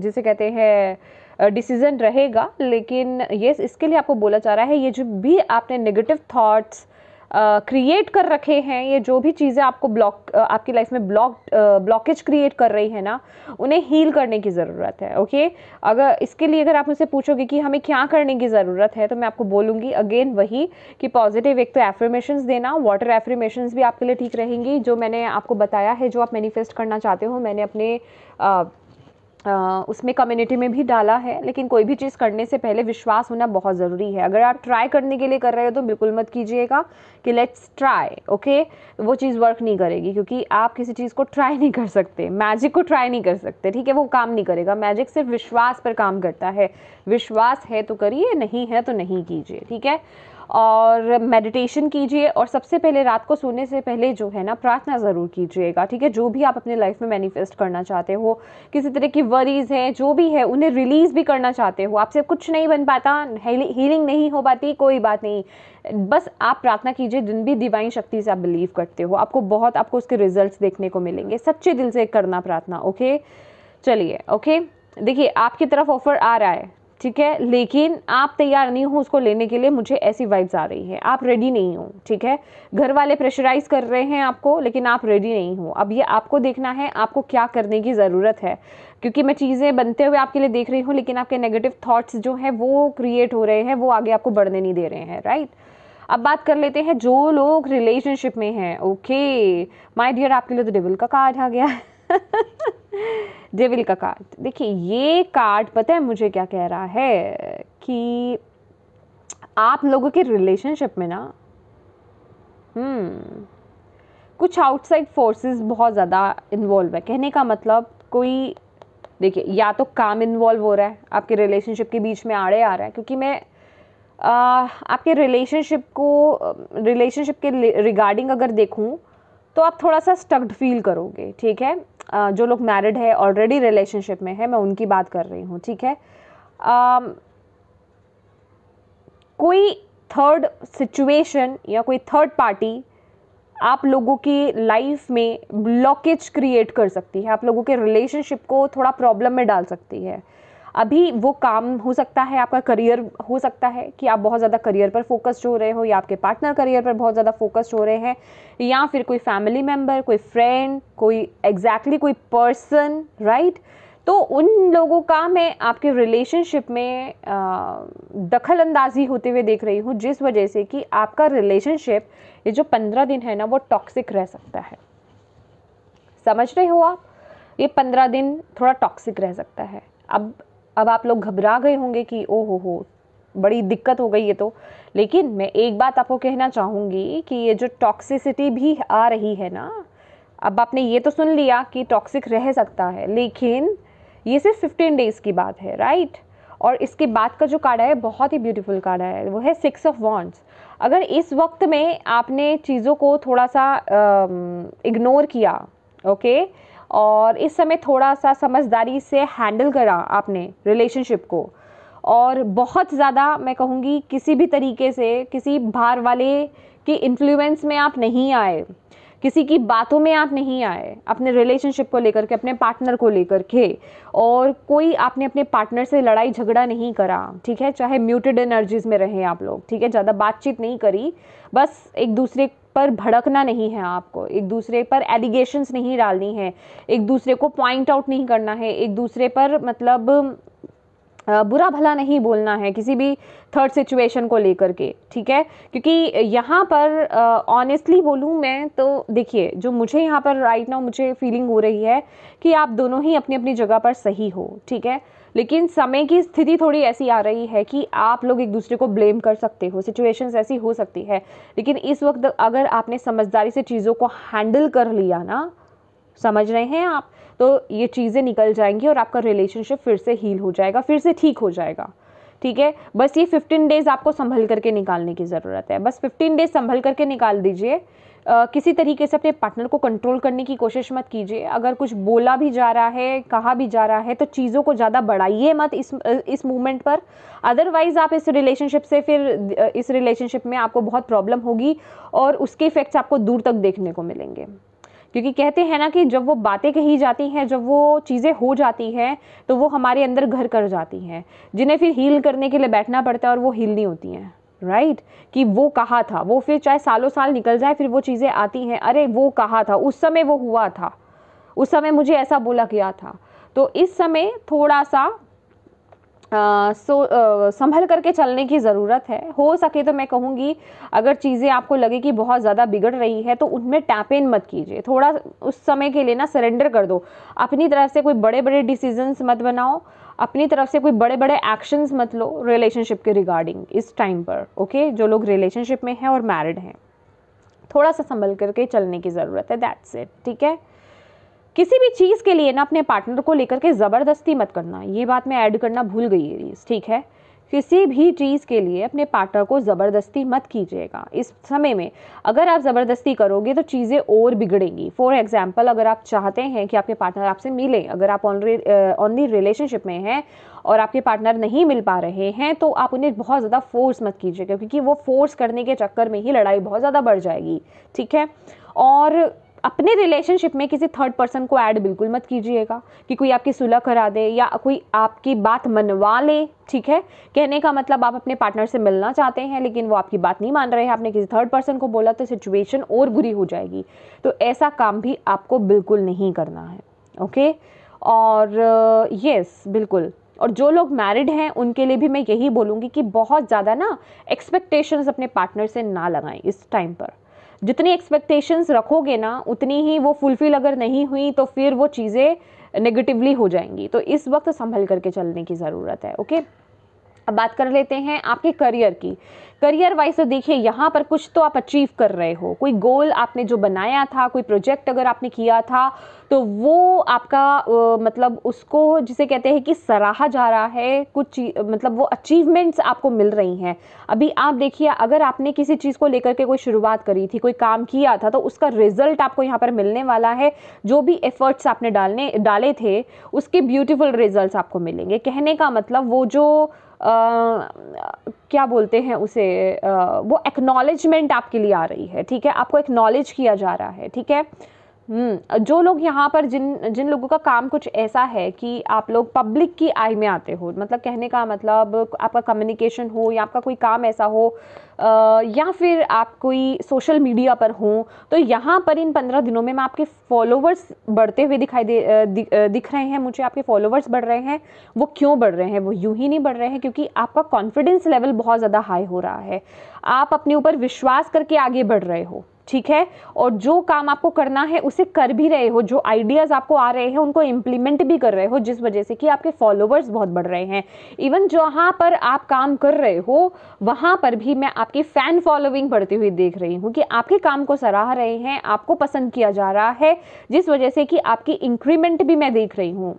Speaker 1: जिसे कहते हैं डिसीज़न रहेगा लेकिन ये इसके लिए आपको बोला जा रहा है ये जो भी आपने नेगेटिव थाट्स क्रिएट कर रखे हैं ये जो भी चीज़ें आपको ब्लॉक आपकी लाइफ में ब्लॉक ब्लॉकेज क्रिएट कर रही है ना उन्हें हील करने की ज़रूरत है ओके अगर इसके लिए अगर आप मुझसे पूछोगे कि हमें क्या करने की ज़रूरत है तो मैं आपको बोलूँगी अगेन वही कि पॉजिटिव एक तो एफर्मेशन देना वाटर एफर्मेशन भी आपके लिए ठीक रहेंगी जो मैंने आपको बताया है जो आप मैनिफेस्ट करना चाहते हो मैंने अपने उसमें कम्युनिटी में भी डाला है लेकिन कोई भी चीज़ करने से पहले विश्वास होना बहुत ज़रूरी है अगर आप ट्राई करने के लिए कर रहे हो तो बिल्कुल मत कीजिएगा कि लेट्स ट्राई ओके वो चीज़ वर्क नहीं करेगी क्योंकि आप किसी चीज़ को ट्राई नहीं कर सकते मैजिक को ट्राई नहीं कर सकते ठीक है वो काम नहीं करेगा मैजिक सिर्फ विश्वास पर काम करता है विश्वास है तो करिए नहीं है तो नहीं कीजिए ठीक है और मेडिटेशन कीजिए और सबसे पहले रात को सोने से पहले जो है ना प्रार्थना ज़रूर कीजिएगा ठीक है जो भी आप अपने लाइफ में मैनिफेस्ट करना चाहते हो किसी तरह की वरीज़ हैं जो भी है उन्हें रिलीज़ भी करना चाहते हो आपसे कुछ नहीं बन पाता हीलिंग नहीं हो पाती कोई बात नहीं बस आप प्रार्थना कीजिए जिन भी डिवाइन शक्ति से आप बिलीव करते हो आपको बहुत आपको उसके रिजल्ट देखने को मिलेंगे सच्चे दिल से करना प्रार्थना ओके चलिए ओके देखिए आपकी तरफ ऑफर आ रहा है ठीक है लेकिन आप तैयार नहीं हो उसको लेने के लिए मुझे ऐसी वाइब्स आ रही है आप रेडी नहीं हो ठीक है घर वाले प्रेशराइज कर रहे हैं आपको लेकिन आप रेडी नहीं हो अब ये आपको देखना है आपको क्या करने की ज़रूरत है क्योंकि मैं चीज़ें बनते हुए आपके लिए देख रही हूँ लेकिन आपके नेगेटिव थाट्स जो हैं वो क्रिएट हो रहे हैं वो आगे आपको बढ़ने नहीं दे रहे हैं राइट अब बात कर लेते हैं जो लोग रिलेशनशिप में हैं ओके माई डियर आपके लिए तो डेविल का कार्ड आ गया डेविल का कार्ड देखिए ये कार्ड पता है मुझे क्या कह रहा है कि आप लोगों के रिलेशनशिप में ना हम्म कुछ आउटसाइड फोर्सेस बहुत ज़्यादा इन्वॉल्व है कहने का मतलब कोई देखिए या तो काम इन्वॉल्व हो रहा है आपके रिलेशनशिप के बीच में आड़े आ रहा है क्योंकि मैं आ, आपके रिलेशनशिप को रिलेशनशिप के रिगार्डिंग अगर देखूं तो आप थोड़ा सा स्टक्ड फील करोगे ठीक है जो लोग मैरिड है ऑलरेडी रिलेशनशिप में है मैं उनकी बात कर रही हूँ ठीक है कोई थर्ड सिचुएशन या कोई थर्ड पार्टी आप लोगों की लाइफ में ब्लॉकेज क्रिएट कर सकती है आप लोगों के रिलेशनशिप को थोड़ा प्रॉब्लम में डाल सकती है अभी वो काम हो सकता है आपका करियर हो सकता है कि आप बहुत ज़्यादा करियर पर फोकस्ड हो रहे हो या आपके पार्टनर करियर पर बहुत ज़्यादा फोकस्ड हो रहे हैं या फिर कोई फैमिली मेम्बर कोई फ्रेंड कोई एग्जैक्टली exactly कोई पर्सन राइट तो उन लोगों का मैं आपके रिलेशनशिप में दखल अंदाजी होते हुए देख रही हूँ जिस वजह से कि आपका रिलेशनशिप ये जो पंद्रह दिन है ना वो टॉक्सिक रह सकता है समझ रहे हो आप ये पंद्रह दिन थोड़ा टॉक्सिक रह सकता है अब अब आप लोग घबरा गए होंगे कि ओ हो हो बड़ी दिक्कत हो गई है तो लेकिन मैं एक बात आपको कहना चाहूँगी कि ये जो टॉक्सिसिटी भी आ रही है ना अब आपने ये तो सुन लिया कि टॉक्सिक रह सकता है लेकिन ये सिर्फ फिफ्टीन डेज़ की बात है राइट और इसके बाद का जो कार्ड है बहुत ही ब्यूटीफुल कार्ड है वो है सिक्स ऑफ वॉन्ट्स अगर इस वक्त में आपने चीज़ों को थोड़ा सा इग्नोर किया ओके okay? और इस समय थोड़ा सा समझदारी से हैंडल करा आपने रिलेशनशिप को और बहुत ज़्यादा मैं कहूँगी किसी भी तरीके से किसी बाहर वाले की इन्फ्लुएंस में आप नहीं आए किसी की बातों में आप नहीं आए अपने रिलेशनशिप को लेकर के अपने पार्टनर को लेकर के और कोई आपने अपने पार्टनर से लड़ाई झगड़ा नहीं करा ठीक है चाहे म्यूटेड एनर्जीज में रहें आप लोग ठीक है ज़्यादा बातचीत नहीं करी बस एक दूसरे पर भड़कना नहीं है आपको एक दूसरे पर एलिगेशंस नहीं डालनी है एक दूसरे को पॉइंट आउट नहीं करना है एक दूसरे पर मतलब बुरा भला नहीं बोलना है किसी भी थर्ड सिचुएशन को लेकर के ठीक है क्योंकि यहाँ पर ऑनेस्टली बोलूँ मैं तो देखिए जो मुझे यहाँ पर राइट नाउ मुझे फीलिंग हो रही है कि आप दोनों ही अपनी अपनी जगह पर सही हो ठीक है लेकिन समय की स्थिति थोड़ी ऐसी आ रही है कि आप लोग एक दूसरे को ब्लेम कर सकते हो सिचुएशंस ऐसी हो सकती है लेकिन इस वक्त अगर आपने समझदारी से चीज़ों को हैंडल कर लिया ना समझ रहे हैं आप तो ये चीज़ें निकल जाएंगी और आपका रिलेशनशिप फिर से हील हो जाएगा फिर से ठीक हो जाएगा ठीक है बस ये फ़िफ्टीन डेज़ आपको संभल करके निकालने की ज़रूरत है बस फिफ्टीन डेज़ संभल करके निकाल दीजिए Uh, किसी तरीके से अपने पार्टनर को कंट्रोल करने की कोशिश मत कीजिए अगर कुछ बोला भी जा रहा है कहा भी जा रहा है तो चीज़ों को ज़्यादा बढ़ाइए मत इस इस मूवमेंट पर अदरवाइज़ आप इस रिलेशनशिप से फिर इस रिलेशनशिप में आपको बहुत प्रॉब्लम होगी और उसके इफ़ेक्ट्स आपको दूर तक देखने को मिलेंगे क्योंकि कहते हैं ना कि जब वो बातें कही जाती हैं जब वो चीज़ें हो जाती हैं तो वो हमारे अंदर घर कर जाती हैं जिन्हें फिर हील करने के लिए बैठना पड़ता है और वो हील नहीं होती हैं राइट right? कि वो कहा था वो फिर चाहे सालों साल निकल जाए फिर वो चीज़ें आती हैं अरे वो कहा था उस समय वो हुआ था उस समय मुझे ऐसा बोला गया था तो इस समय थोड़ा सा सो संभल करके चलने की ज़रूरत है हो सके तो मैं कहूँगी अगर चीज़ें आपको लगे कि बहुत ज़्यादा बिगड़ रही है तो उनमें टैप इन मत कीजिए थोड़ा उस समय के लिए ना सरेंडर कर दो अपनी तरफ से कोई बड़े बड़े डिसीजंस मत बनाओ अपनी तरफ से कोई बड़े बड़े एक्शंस मत लो रिलेशनशिप के रिगार्डिंग इस टाइम पर ओके जो लोग रिलेशनशिप में हैं और मैरिड हैं थोड़ा सा संभल करके चलने की ज़रूरत है दैट्स इट ठीक है किसी भी चीज़ के लिए ना अपने पार्टनर को लेकर के ज़बरदस्ती मत करना ये बात मैं ऐड करना भूल गई है ठीक है किसी भी चीज़ के लिए अपने पार्टनर को ज़बरदस्ती मत कीजिएगा इस समय में अगर आप ज़बरदस्ती करोगे तो चीज़ें और बिगड़ेंगी फॉर एग्ज़ाम्पल अगर आप चाहते हैं कि आपके पार्टनर आपसे मिले अगर आप ऑनली रिलेशनशिप में हैं और आपके पार्टनर नहीं मिल पा रहे हैं तो आप उन्हें बहुत ज़्यादा फोर्स मत कीजिएगा क्योंकि वो फोर्स करने के चक्कर में ही लड़ाई बहुत ज़्यादा बढ़ जाएगी ठीक है और अपने रिलेशनशिप में किसी थर्ड पर्सन को ऐड बिल्कुल मत कीजिएगा कि कोई आपकी सुलह करा दे या कोई आपकी बात मनवा ले ठीक है कहने का मतलब आप अपने पार्टनर से मिलना चाहते हैं लेकिन वो आपकी बात नहीं मान रहे हैं आपने किसी थर्ड पर्सन को बोला तो सिचुएशन और बुरी हो जाएगी तो ऐसा काम भी आपको बिल्कुल नहीं करना है ओके और यस uh, बिल्कुल और जो लोग मैरिड हैं उनके लिए भी मैं यही बोलूँगी कि बहुत ज़्यादा ना एक्सपेक्टेशंस अपने पार्टनर से ना लगाएं इस टाइम पर जितनी एक्सपेक्टेशंस रखोगे ना उतनी ही वो फुलफ़िल अगर नहीं हुई तो फिर वो चीज़ें नेगेटिवली हो जाएंगी तो इस वक्त संभल करके चलने की ज़रूरत है ओके अब बात कर लेते हैं आपके करियर की करियर वाइज तो देखिए यहाँ पर कुछ तो आप अचीव कर रहे हो कोई गोल आपने जो बनाया था कोई प्रोजेक्ट अगर आपने किया था तो वो आपका आ, मतलब उसको जिसे कहते हैं कि सराहा जा रहा है कुछ मतलब वो अचीवमेंट्स आपको मिल रही हैं अभी आप देखिए अगर आपने किसी चीज़ को लेकर के कोई शुरुआत करी थी कोई काम किया था तो उसका रिजल्ट आपको यहाँ पर मिलने वाला है जो भी एफर्ट्स आपने डालने डाले थे उसके ब्यूटिफुल रिजल्ट आपको मिलेंगे कहने का मतलब वो जो क्या बोलते हैं उसे वो एक्नॉलेजमेंट आपके लिए आ रही है ठीक है आपको एक्नॉलेज किया जा रहा है ठीक है हम्म, जो लोग यहाँ पर जिन जिन लोगों का काम कुछ ऐसा है कि आप लोग पब्लिक की आई में आते हो मतलब कहने का मतलब आपका कम्युनिकेशन हो या आपका कोई काम ऐसा हो आ, या फिर आप कोई सोशल मीडिया पर हो तो यहाँ पर इन पंद्रह दिनों में मैं आपके फॉलोवर्स बढ़ते हुए दिखाई दे दि, दिख रहे हैं मुझे आपके फॉलोवर्स बढ़ रहे हैं वो क्यों बढ़ रहे हैं वो यूँ ही नहीं बढ़ रहे हैं क्योंकि आपका कॉन्फिडेंस लेवल बहुत ज़्यादा हाई हो रहा है आप अपने ऊपर विश्वास करके आगे बढ़ रहे हो ठीक है और जो काम आपको करना है उसे कर भी रहे हो जो आइडियाज़ आपको आ रहे हैं उनको इम्प्लीमेंट भी कर रहे हो जिस वजह से कि आपके फॉलोवर्स बहुत बढ़ रहे हैं इवन जहाँ पर आप काम कर रहे हो वहाँ पर भी मैं आपकी फ़ैन फॉलोइंग बढ़ती हुई देख रही हूँ कि आपके काम को सराह रहे हैं आपको पसंद किया जा रहा है जिस वजह से कि आपकी इंक्रीमेंट भी मैं देख रही हूँ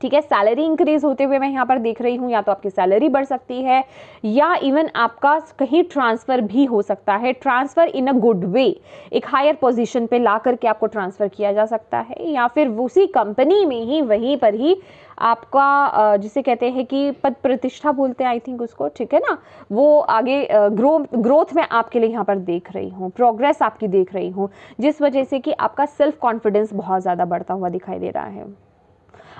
Speaker 1: ठीक है सैलरी इंक्रीज होते हुए मैं यहाँ पर देख रही हूँ या तो आपकी सैलरी बढ़ सकती है या इवन आपका कहीं ट्रांसफ़र भी हो सकता है transfer in a good way एक हायर पोजीशन पे ला करके आपको ट्रांसफ़र किया जा सकता है या फिर उसी कंपनी में ही वहीं पर ही आपका जिसे कहते हैं कि पद प्रतिष्ठा बोलते हैं आई थिंक उसको ठीक है ना वो आगे ग्रो ग्रोथ में आपके लिए यहाँ पर देख रही हूँ प्रोग्रेस आपकी देख रही हूँ जिस वजह से कि आपका सेल्फ कॉन्फिडेंस बहुत ज़्यादा बढ़ता हुआ दिखाई दे रहा है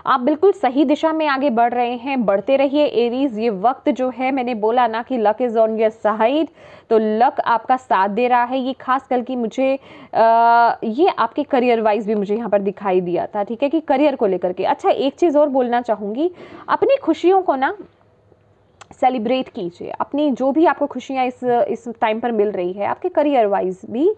Speaker 1: आप बिल्कुल सही दिशा में आगे बढ़ रहे हैं बढ़ते रहिए एरीज ये वक्त जो है मैंने बोला ना कि luck is on your side तो लक आपका साथ दे रहा है ये खास कल की मुझे आ, ये आपके करियर वाइज भी मुझे यहाँ पर दिखाई दिया था ठीक है कि करियर को लेकर के अच्छा एक चीज़ और बोलना चाहूँगी अपनी खुशियों को ना सेलिब्रेट कीजिए अपनी जो भी आपको खुशियाँ इस इस टाइम पर मिल रही है आपके करियर वाइज भी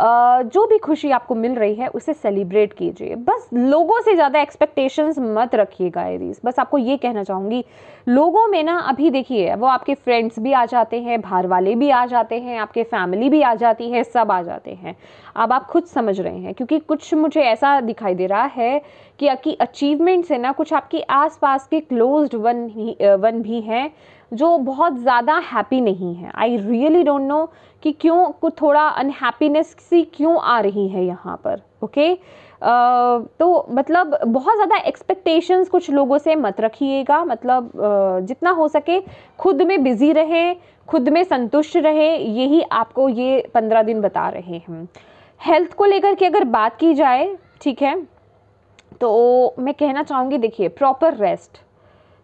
Speaker 1: जो भी खुशी आपको मिल रही है उसे सेलिब्रेट कीजिए बस लोगों से ज़्यादा एक्सपेक्टेशंस मत रखिएगा एरीज बस आपको ये कहना चाहूँगी लोगों में ना अभी देखिए वो आपके फ्रेंड्स भी आ जाते हैं बाहर वाले भी आ जाते हैं आपके फैमिली भी आ जाती है सब आ जाते हैं अब आप खुद समझ रहे हैं क्योंकि कुछ मुझे ऐसा दिखाई दे रहा है कि आपकी अचीवमेंट से ना कुछ आपके आसपास के क्लोज्ड वन ही वन भी हैं जो बहुत ज़्यादा हैप्पी नहीं है आई रियली डोंट नो कि क्यों कुछ थोड़ा अनहैप्पीनेस सी क्यों आ रही है यहाँ पर ओके okay? Uh, तो मतलब बहुत ज़्यादा एक्सपेक्टेशंस कुछ लोगों से मत रखिएगा मतलब uh, जितना हो सके खुद में बिज़ी रहें खुद में संतुष्ट रहें यही आपको ये पंद्रह दिन बता रहे हैं हेल्थ को लेकर के अगर बात की जाए ठीक है तो मैं कहना चाहूँगी देखिए प्रॉपर रेस्ट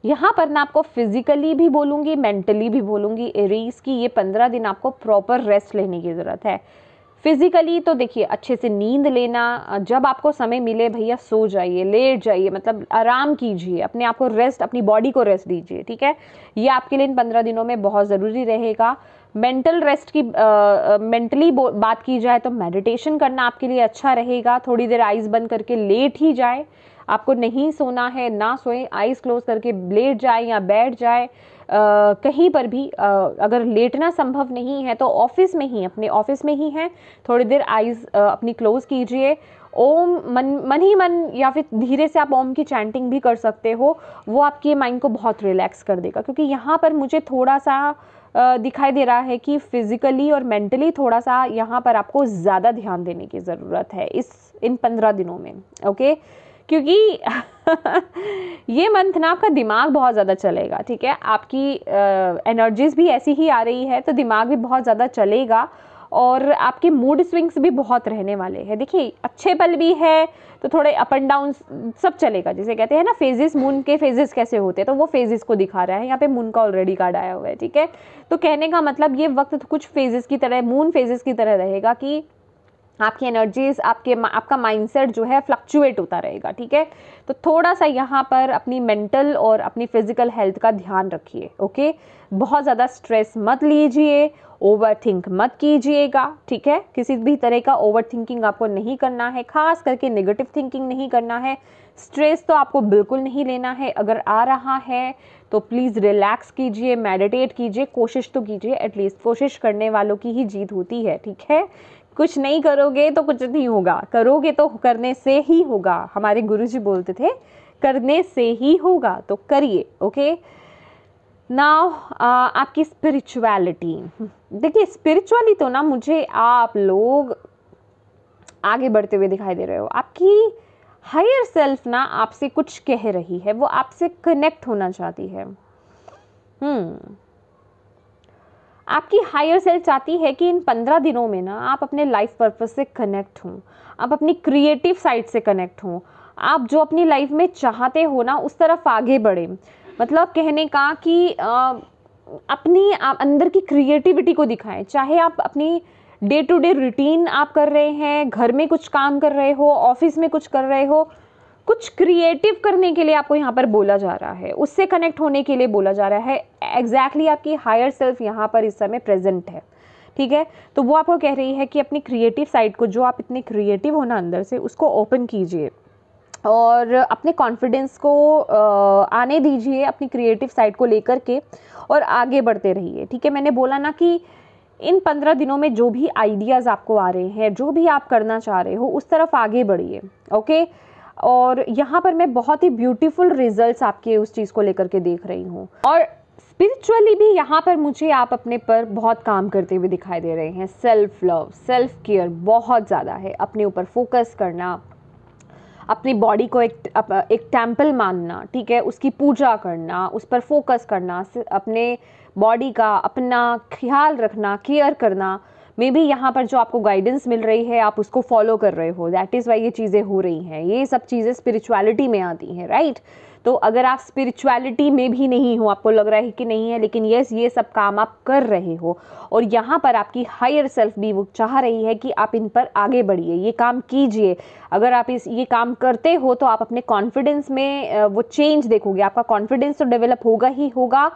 Speaker 1: यहाँ पर ना आपको फिजिकली भी बोलूँगी मेंटली भी बोलूँगी एरीज की ये पंद्रह दिन आपको प्रॉपर रेस्ट लेने की ज़रूरत है फिजिकली तो देखिए अच्छे से नींद लेना जब आपको समय मिले भैया सो जाइए लेट जाइए मतलब आराम कीजिए अपने आप को रेस्ट अपनी बॉडी को रेस्ट दीजिए ठीक है ये आपके लिए इन पंद्रह दिनों में बहुत ज़रूरी रहेगा मेंटल रेस्ट की मेंटली बात की जाए तो मेडिटेशन करना आपके लिए अच्छा रहेगा थोड़ी देर आइज़ बंद करके लेट ही जाए आपको नहीं सोना है ना सोएं आइज़ क्लोज करके लेट जाए या बैठ जाए आ, कहीं पर भी आ, अगर लेटना संभव नहीं है तो ऑफिस में ही अपने ऑफिस में ही हैं थोड़ी देर आइज़ अपनी क्लोज़ कीजिए ओम मन मन ही मन या फिर धीरे से आप ओम की चैंटिंग भी कर सकते हो वो आपके माइंड को बहुत रिलैक्स कर देगा क्योंकि यहाँ पर मुझे थोड़ा सा दिखाई दे रहा है कि फिज़िकली और मेंटली थोड़ा सा यहाँ पर आपको ज़्यादा ध्यान देने की ज़रूरत है इस इन पंद्रह दिनों में ओके क्योंकि ये मंथ ना आपका दिमाग बहुत ज़्यादा चलेगा ठीक है आपकी एनर्जीज़ भी ऐसी ही आ रही है तो दिमाग भी बहुत ज़्यादा चलेगा और आपके मूड स्विंग्स भी बहुत रहने वाले हैं देखिए अच्छे पल भी है तो थोड़े अप एंड डाउन सब चलेगा जैसे कहते हैं ना फेजेस मून के फेजेस कैसे होते हैं तो वो फेजेस को दिखा रहा है यहाँ पे मून का ऑलरेडी कार्ड आया हुआ है ठीक है तो कहने का मतलब ये वक्त कुछ फेजेस की तरह मून फेजेस की तरह रहेगा कि आपकी एनर्जीज आपके आपका माइंडसेट जो है फ्लक्चुएट होता रहेगा ठीक है तो थोड़ा सा यहाँ पर अपनी मेंटल और अपनी फिजिकल हेल्थ का ध्यान रखिए ओके बहुत ज़्यादा स्ट्रेस मत लीजिए ओवर थिंक मत कीजिएगा ठीक है किसी भी तरह का ओवर थिंकिंग आपको नहीं करना है खास करके नेगेटिव थिंकिंग नहीं करना है स्ट्रेस तो आपको बिल्कुल नहीं लेना है अगर आ रहा है तो प्लीज़ रिलैक्स कीजिए मेडिटेट कीजिए कोशिश तो कीजिए एटलीस्ट कोशिश करने वालों की ही जीत होती है ठीक है कुछ नहीं करोगे तो कुछ नहीं होगा करोगे तो करने से ही होगा हमारे गुरु जी बोलते थे करने से ही होगा तो करिए ओके नाउ uh, आपकी स्पिरिचुअलिटी देखिए स्पिरिचुअली तो ना मुझे आप लोग आगे बढ़ते हुए दिखाई दे रहे हो आपकी हायर सेल्फ ना आपसे कुछ कह रही है वो आपसे कनेक्ट होना चाहती है हम्म आपकी हायर सेल्फ चाहती है कि इन पंद्रह दिनों में ना आप अपने लाइफ पर्पज से कनेक्ट हों आप अपनी क्रिएटिव साइड से कनेक्ट हों आप जो अपनी लाइफ में चाहते हो ना उस तरफ आगे बढ़ें मतलब कहने का कि आ, अपनी आप अंदर की क्रिएटिविटी को दिखाएं चाहे आप अपनी डे टू डे रूटीन आप कर रहे हैं घर में कुछ काम कर रहे हो ऑफिस में कुछ कर रहे हो कुछ क्रिएटिव करने के लिए आपको यहाँ पर बोला जा रहा है उससे कनेक्ट होने के लिए बोला जा रहा है एग्जैक्टली exactly आपकी हायर सेल्फ यहाँ पर इस समय प्रेजेंट है ठीक है तो वो आपको कह रही है कि अपनी क्रिएटिव साइड को जो आप इतने क्रिएटिव होना अंदर से उसको ओपन कीजिए और अपने कॉन्फिडेंस को आने दीजिए अपनी क्रिएटिव साइड को लेकर के और आगे बढ़ते रहिए ठीक है मैंने बोला ना कि इन पंद्रह दिनों में जो भी आइडियाज़ आपको आ रहे हैं जो भी आप करना चाह रहे हो उस तरफ आगे बढ़िए ओके और यहाँ पर मैं बहुत ही ब्यूटीफुल रिजल्ट्स आपके उस चीज़ को लेकर के देख रही हूँ और स्पिरिचुअली भी यहाँ पर मुझे आप अपने पर बहुत काम करते हुए दिखाई दे रहे हैं सेल्फ लव सेल्फ केयर बहुत ज़्यादा है अपने ऊपर फोकस करना अपनी बॉडी को एक एक टेम्पल मानना ठीक है उसकी पूजा करना उस पर फोकस करना अपने बॉडी का अपना ख्याल रखना केयर करना मे बी यहाँ पर जो आपको गाइडेंस मिल रही है आप उसको फॉलो कर रहे हो दैट इज़ वाई ये चीज़ें हो रही हैं ये सब चीज़ें स्पिरिचुअलिटी में आती हैं राइट तो अगर आप स्पिरिचुअलिटी में भी नहीं हो आपको लग रहा है कि नहीं है लेकिन यस ये सब काम आप कर रहे हो और यहाँ पर आपकी हायर सेल्फ भी वो चाह रही है कि आप इन पर आगे बढ़िए ये काम कीजिए अगर आप इस ये काम करते हो तो आप अपने कॉन्फिडेंस में वो चेंज देखोगे आपका कॉन्फिडेंस तो डेवलप होगा ही होगा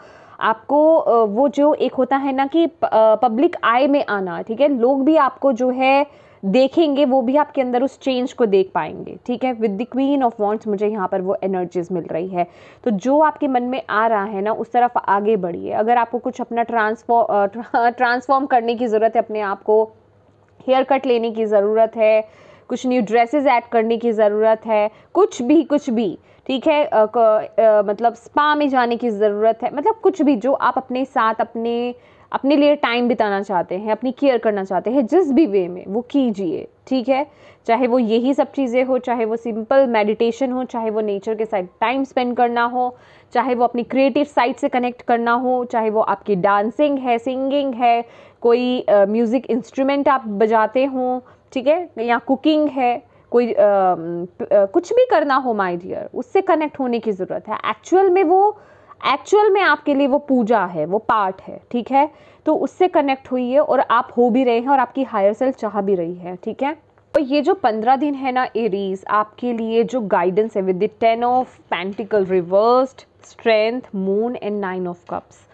Speaker 1: आपको वो जो एक होता है ना कि पब्लिक आई में आना ठीक है लोग भी आपको जो है देखेंगे वो भी आपके अंदर उस चेंज को देख पाएंगे ठीक है with the queen of wands मुझे यहाँ पर वो एनर्जीज मिल रही है तो जो आपके मन में आ रहा है ना उस तरफ आगे बढ़िए अगर आपको कुछ अपना ट्रांसफॉर्म ट्रांसफॉर्म करने की ज़रूरत है अपने आप को हेयर कट लेने की ज़रूरत है कुछ न्यू ड्रेसेस ऐड करने की ज़रूरत है कुछ भी कुछ भी ठीक है आ, आ, मतलब स्पा में जाने की ज़रूरत है मतलब कुछ भी जो आप अपने साथ अपने अपने लिए टाइम बिताना चाहते हैं अपनी केयर करना चाहते हैं जिस भी वे में वो कीजिए ठीक है चाहे वो यही सब चीज़ें हो चाहे वो सिंपल मेडिटेशन हो चाहे वो नेचर के साथ टाइम स्पेंड करना हो चाहे वो अपनी क्रिएटिव साइड से कनेक्ट करना हो चाहे वो आपकी डांसिंग है सिंगिंग है कोई म्यूज़िक uh, इंस्ट्रूमेंट आप बजाते हों ठीक है या कुकिंग है कोई आ, कुछ भी करना हो माय डियर उससे कनेक्ट होने की ज़रूरत है एक्चुअल में वो एक्चुअल में आपके लिए वो पूजा है वो पार्ट है ठीक है तो उससे कनेक्ट हुई है और आप हो भी रहे हैं और आपकी हायर सेल चाह भी रही है ठीक है और तो ये जो पंद्रह दिन है ना एरीज आपके लिए जो गाइडेंस है with the ten of pentacle reversed strength moon and nine of cups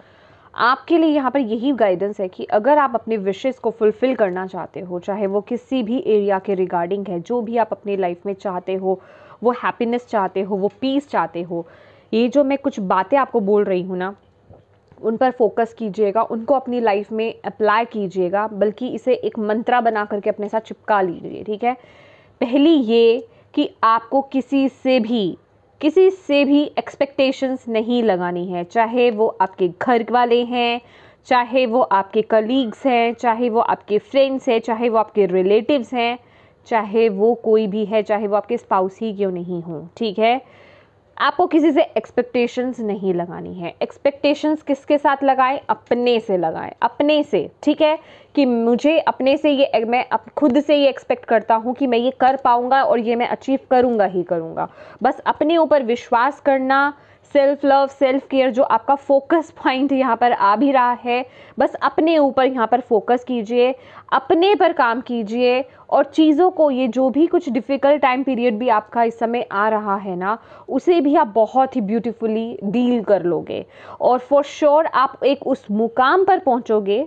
Speaker 1: आपके लिए यहाँ पर यही गाइडेंस है कि अगर आप अपने विशेज़ को फुलफ़िल करना चाहते हो चाहे वो किसी भी एरिया के रिगार्डिंग है जो भी आप अपनी लाइफ में चाहते हो वो हैप्पीनेस चाहते हो वो पीस चाहते हो ये जो मैं कुछ बातें आपको बोल रही हूँ ना उन पर फोकस कीजिएगा उनको अपनी लाइफ में अप्लाई कीजिएगा बल्कि इसे एक मंत्रा बना करके अपने साथ चिपका लीजिए ठीक है पहली ये कि आपको किसी से भी किसी से भी एक्सपेक्टेशंस नहीं लगानी है चाहे वो आपके घर वाले हैं चाहे वो आपके कलीग्स हैं चाहे वो आपके फ्रेंड्स हैं चाहे वो आपके रिलेटिव्स हैं चाहे वो कोई भी है चाहे वो आपके स्पाउस ही क्यों नहीं हो ठीक है आपको किसी से एक्सपेक्टेशंस नहीं लगानी है एक्सपेक्टेशंस किसके साथ लगाएं अपने से लगाएं अपने से ठीक है कि मुझे अपने से ये मैं खुद से ये एक्सपेक्ट करता हूँ कि मैं ये कर पाऊँगा और ये मैं अचीव करूँगा ही करूँगा बस अपने ऊपर विश्वास करना सेल्फ लव सेल्फ केयर जो आपका फोकस पॉइंट यहाँ पर आ भी रहा है बस अपने ऊपर यहाँ पर फोकस कीजिए अपने पर काम कीजिए और चीज़ों को ये जो भी कुछ डिफ़िकल्ट टाइम पीरियड भी आपका इस समय आ रहा है ना उसे भी आप बहुत ही ब्यूटीफुली डील कर लोगे और फॉर श्योर sure आप एक उस मुकाम पर पहुँचोगे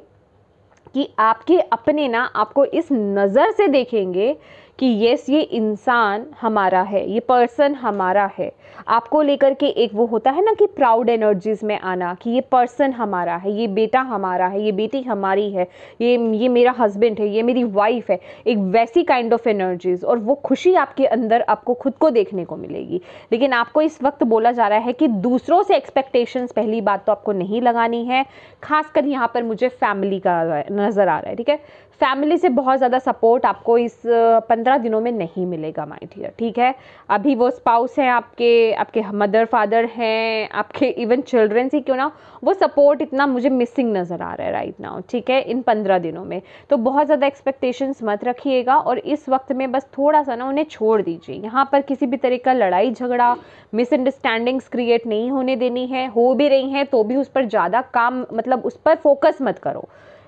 Speaker 1: कि आपके अपने ना आपको इस नज़र से देखेंगे कि येस ये इंसान हमारा है ये पर्सन हमारा है आपको लेकर के एक वो होता है ना कि प्राउड एनर्जीज में आना कि ये पर्सन हमारा है ये बेटा हमारा है ये बेटी हमारी है ये ये मेरा हस्बैंड है ये मेरी वाइफ है एक वैसी काइंड ऑफ एनर्जीज और वो खुशी आपके अंदर आपको खुद को देखने को मिलेगी लेकिन आपको इस वक्त बोला जा रहा है कि दूसरों से एक्सपेक्टेशंस पहली बात तो आपको नहीं लगानी है खासकर यहाँ पर मुझे फैमिली का नज़र आ रहा है ठीक है फैमिली से बहुत ज़्यादा सपोर्ट आपको इस पंद्रह दिनों में नहीं मिलेगा माय डियर ठीक है अभी वो स्पाउस हैं आपके आपके मदर फादर हैं आपके इवन चिल्ड्रेंस ही क्यों ना वो सपोर्ट इतना मुझे मिसिंग नज़र आ रहा है राइट नाउ ठीक है इन पंद्रह दिनों में तो बहुत ज़्यादा एक्सपेक्टेशंस मत रखिएगा और इस वक्त में बस थोड़ा सा ना उन्हें छोड़ दीजिए यहाँ पर किसी भी तरह का लड़ाई झगड़ा मिसअंडरस्टैंडिंग्स क्रिएट नहीं होने देनी है हो भी रही हैं तो भी उस पर ज़्यादा काम मतलब उस पर फोकस मत करो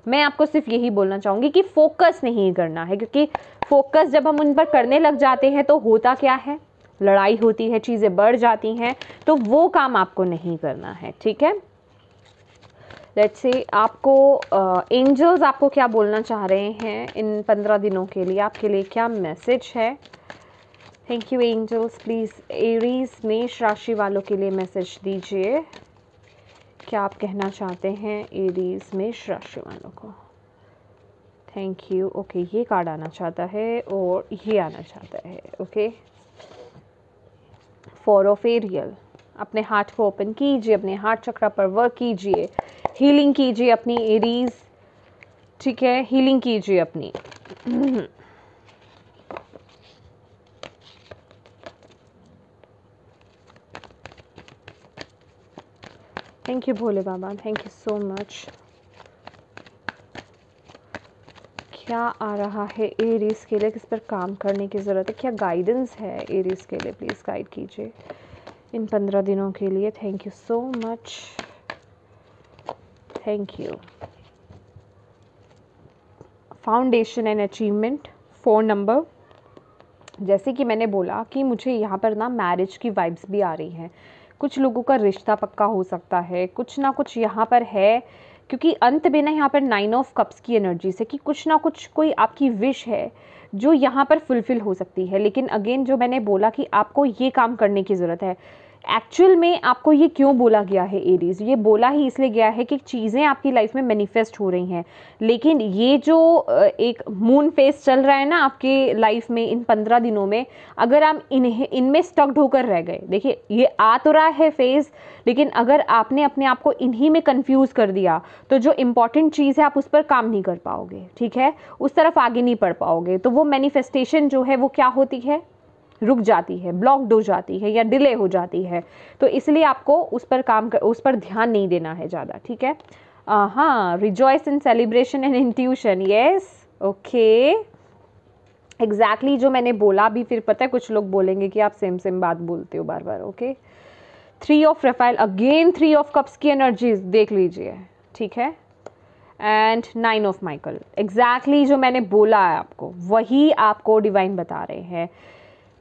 Speaker 1: मैं आपको सिर्फ यही बोलना चाहूँगी कि फोकस नहीं करना है क्योंकि फोकस जब हम उन पर करने लग जाते हैं तो होता क्या है लड़ाई होती है चीज़ें बढ़ जाती हैं तो वो काम आपको नहीं करना है ठीक है लेट्स से आपको एंजल्स uh, आपको क्या बोलना चाह रहे हैं इन पंद्रह दिनों के लिए आपके लिए क्या मैसेज है thank you angels please Aries मेष राशि वालों के लिए मैसेज दीजिए क्या आप कहना चाहते हैं एरीज मेष राशि वालों को थैंक यू ओके ये कार्ड आना चाहता है और ये आना चाहता है ओके फॉर ऑफ एरियल अपने हार्ट को ओपन कीजिए अपने हार्ट चक्र पर वर्क कीजिए हीलिंग कीजिए अपनी एरीज ठीक है हीलिंग कीजिए अपनी thank you Bhole Baba thank you so much क्या आ रहा है एरीज के लिए किस पर काम करने की ज़रूरत है क्या गाइडेंस है एरीज के लिए प्लीज़ गाइड कीजिए इन पंद्रह दिनों के लिए thank you so much thank you foundation and achievement phone number जैसे कि मैंने बोला कि मुझे यहाँ पर ना मैरिज की वाइब्स भी आ रही हैं कुछ लोगों का रिश्ता पक्का हो सकता है कुछ ना कुछ यहाँ पर है क्योंकि अंत में ना यहाँ पर नाइन ऑफ कप्स की एनर्जी से कि कुछ ना कुछ कोई आपकी विश है जो यहाँ पर फुलफ़िल हो सकती है लेकिन अगेन जो मैंने बोला कि आपको ये काम करने की ज़रूरत है एक्चुअल में आपको ये क्यों बोला गया है एरीज ये बोला ही इसलिए गया है कि चीज़ें आपकी लाइफ में मैनिफेस्ट हो रही हैं लेकिन ये जो एक मून फेस चल रहा है ना आपके लाइफ में इन पंद्रह दिनों में अगर आप इन्हें इनमें स्टक होकर रह गए देखिए ये आ तो रहा है फेज़ लेकिन अगर आपने अपने आप को इन्हीं में कन्फ्यूज़ कर दिया तो जो इम्पॉर्टेंट चीज़ है आप उस पर काम नहीं कर पाओगे ठीक है उस तरफ आगे नहीं पढ़ पाओगे तो वो मैनिफेस्टेशन जो है वो क्या होती है रुक जाती है ब्लॉक्ड हो जाती है या डिले हो जाती है तो इसलिए आपको उस पर काम कर उस पर ध्यान नहीं देना है ज़्यादा ठीक है हाँ rejoice in celebration and intuition yes okay exactly जो मैंने बोला भी फिर पता है कुछ लोग बोलेंगे कि आप सेम सेम बात बोलते हो बार बार okay three of Raphael again three of cups की एनर्जीज देख लीजिए ठीक है and nine of Michael exactly जो मैंने बोला है आपको वही आपको डिवाइन बता रहे हैं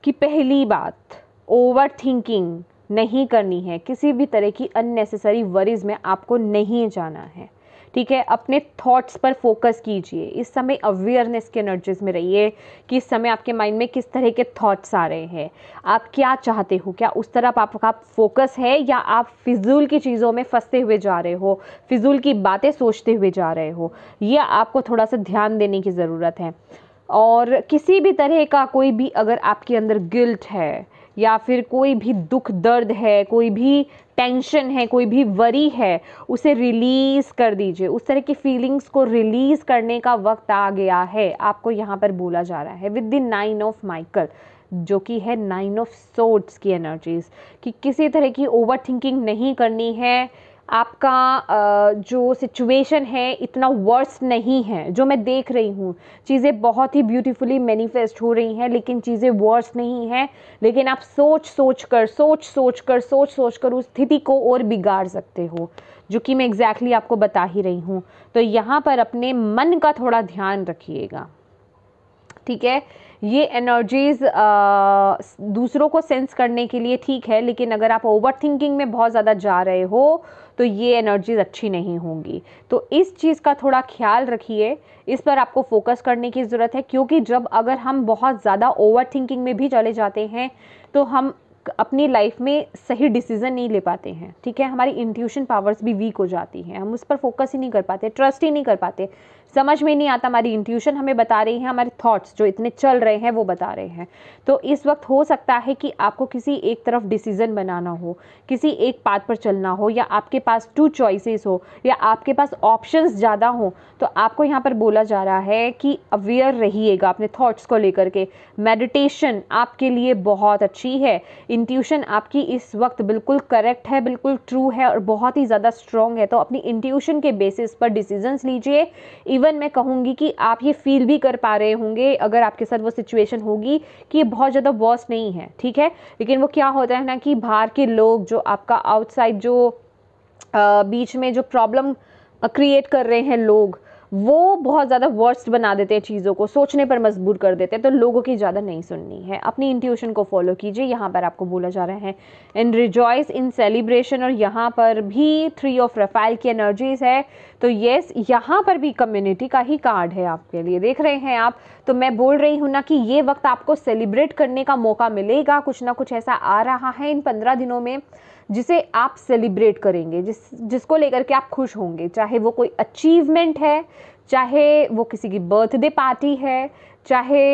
Speaker 1: कि पहली बात ओवर थिंकिंग नहीं करनी है किसी भी तरह की अननेसेसरी वरीज में आपको नहीं जाना है ठीक है अपने थॉट्स पर फोकस कीजिए इस समय अवेयरनेस के एनर्जीज में रहिए कि इस समय आपके माइंड में किस तरह के थॉट्स आ रहे हैं आप क्या चाहते हो क्या उस तरफ आपका फोकस है या आप फिजूल की चीज़ों में फंसते हुए जा रहे हो फिजूल की बातें सोचते हुए जा रहे हो यह आपको थोड़ा सा ध्यान देने की ज़रूरत है और किसी भी तरह का कोई भी अगर आपके अंदर गिल्ट है या फिर कोई भी दुख दर्द है कोई भी टेंशन है कोई भी वरी है उसे रिलीज़ कर दीजिए उस तरह की फीलिंग्स को रिलीज़ करने का वक्त आ गया है आपको यहाँ पर बोला जा रहा है with the nine of Michael जो कि है नाइन ऑफ सोट्स की एनर्जीज़ कि किसी तरह की ओवर थिंकिंग नहीं करनी है आपका जो सिचुएशन है इतना वर्स नहीं है जो मैं देख रही हूँ चीज़ें बहुत ही ब्यूटीफुली मैनिफेस्ट हो रही हैं लेकिन चीज़ें वर्स नहीं हैं लेकिन आप सोच सोच कर सोच सोच कर सोच सोच कर उस स्थिति को और बिगाड़ सकते हो जो कि मैं एग्जैक्टली exactly आपको बता ही रही हूँ तो यहाँ पर अपने मन का थोड़ा ध्यान रखिएगा ठीक है ये एनर्जीज़ दूसरों को सेंस करने के लिए ठीक है लेकिन अगर आप ओवर थिंकिंग में बहुत ज़्यादा जा रहे हो तो ये एनर्जीज़ अच्छी नहीं होंगी तो इस चीज़ का थोड़ा ख्याल रखिए इस पर आपको फोकस करने की ज़रूरत है क्योंकि जब अगर हम बहुत ज़्यादा ओवर थिंकिंग में भी चले जाते हैं तो हम अपनी लाइफ में सही डिसीज़न नहीं ले पाते हैं ठीक है हमारी इंट्यूशन पावर्स भी वीक हो जाती हैं हम उस पर फोकस ही नहीं कर पाते ट्रस्ट ही नहीं कर पाते समझ में नहीं आता हमारी इंट्यूशन हमें बता रही है हमारे थॉट्स जो इतने चल रहे हैं वो बता रहे हैं तो इस वक्त हो सकता है कि आपको किसी एक तरफ डिसीजन बनाना हो किसी एक पाथ पर चलना हो या आपके पास टू चॉइसेस हो या आपके पास ऑप्शंस ज़्यादा हो तो आपको यहाँ पर बोला जा रहा है कि अवेयर रहिएगा अपने थाट्स को लेकर के मेडिटेशन आपके लिए बहुत अच्छी है इंट्यूशन आपकी इस वक्त बिल्कुल करेक्ट है बिल्कुल ट्रू है और बहुत ही ज़्यादा स्ट्रॉन्ग है तो अपनी इंट्यूशन के बेसिस पर डिसीजंस लीजिए इवन मैं कहूँगी कि आप ये फील भी कर पा रहे होंगे अगर आपके साथ वो सिचुएशन होगी कि ये बहुत ज़्यादा वर्स नहीं है ठीक है लेकिन वो क्या होता है ना कि बाहर के लोग जो आपका आउटसाइड जो आ, बीच में जो प्रॉब्लम क्रिएट कर रहे हैं लोग वो बहुत ज़्यादा वर्स्ट बना देते हैं चीज़ों को सोचने पर मजबूर कर देते हैं तो लोगों की ज़्यादा नहीं सुननी है अपनी इंट्यूशन को फॉलो कीजिए यहाँ पर आपको बोला जा रहा है इन रिजॉयस इन सेलिब्रेशन और यहाँ पर भी थ्री ऑफ रफाइल की एनर्जीज है तो येस यहाँ पर भी कम्युनिटी का ही कार्ड है आपके लिए देख रहे हैं आप तो मैं बोल रही हूँ ना कि ये वक्त आपको सेलिब्रेट करने का मौका मिलेगा कुछ ना कुछ ऐसा आ रहा है इन पंद्रह दिनों में जिसे आप सेलिब्रेट करेंगे जिस जिसको लेकर के आप खुश होंगे चाहे वो कोई अचीवमेंट है चाहे वो किसी की बर्थडे पार्टी है चाहे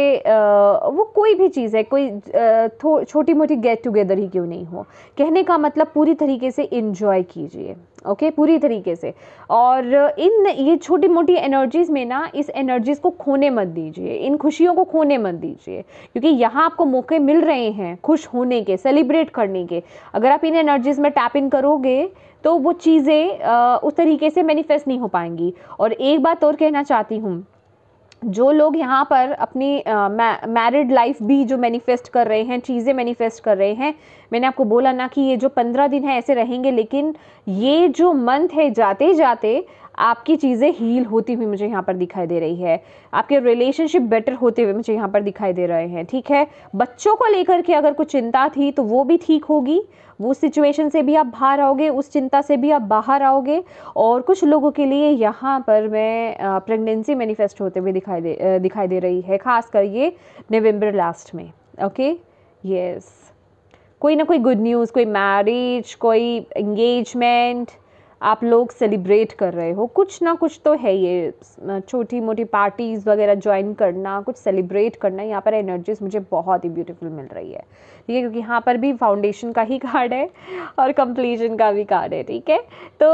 Speaker 1: वो कोई भी चीज़ है कोई छोटी मोटी गेट टुगेदर ही क्यों नहीं हो कहने का मतलब पूरी तरीके से इन्जॉय कीजिए ओके पूरी तरीके से और इन ये छोटी मोटी एनर्जीज़ में ना इस एनर्जीज़ को खोने मत दीजिए इन खुशियों को खोने मत दीजिए क्योंकि यहाँ आपको मौके मिल रहे हैं खुश होने के सेलिब्रेट करने के अगर आप इन एनर्जीज़ में टैप इन करोगे तो वो चीज़ें उस तरीके से मैनिफेस्ट नहीं हो पाएंगी और एक बात और कहना चाहती हूँ जो लोग यहाँ पर अपनी मैरिड लाइफ भी जो मैनिफेस्ट कर रहे हैं चीज़ें मैनिफेस्ट कर रहे हैं मैंने आपको बोला ना कि ये जो पंद्रह दिन है ऐसे रहेंगे लेकिन ये जो मंथ है जाते जाते आपकी चीज़ें हील होती हुई मुझे यहाँ पर दिखाई दे रही है आपके रिलेशनशिप बेटर होते हुए मुझे यहाँ पर दिखाई दे रहे हैं ठीक है बच्चों को लेकर के अगर कुछ चिंता थी तो वो भी ठीक होगी वो सिचुएशन से भी आप बाहर आओगे उस चिंता से भी आप बाहर आओगे और कुछ लोगों के लिए यहाँ पर मैं प्रेगनेंसी मैनिफेस्ट होते हुए दिखाई दे दिखाई दे रही है ख़ास कर ये नवम्बर लास्ट में ओके यस कोई ना कोई गुड न्यूज़ कोई मैरिज कोई इंगेजमेंट आप लोग सेलिब्रेट कर रहे हो कुछ ना कुछ तो है ये छोटी मोटी पार्टीज़ वगैरह ज्वाइन करना कुछ सेलिब्रेट करना यहाँ पर एनर्जीज मुझे बहुत ही ब्यूटीफुल मिल रही है ठीक है क्योंकि यहाँ पर भी फाउंडेशन का ही कार्ड है और कंप्लीजन का भी कार्ड है ठीक है तो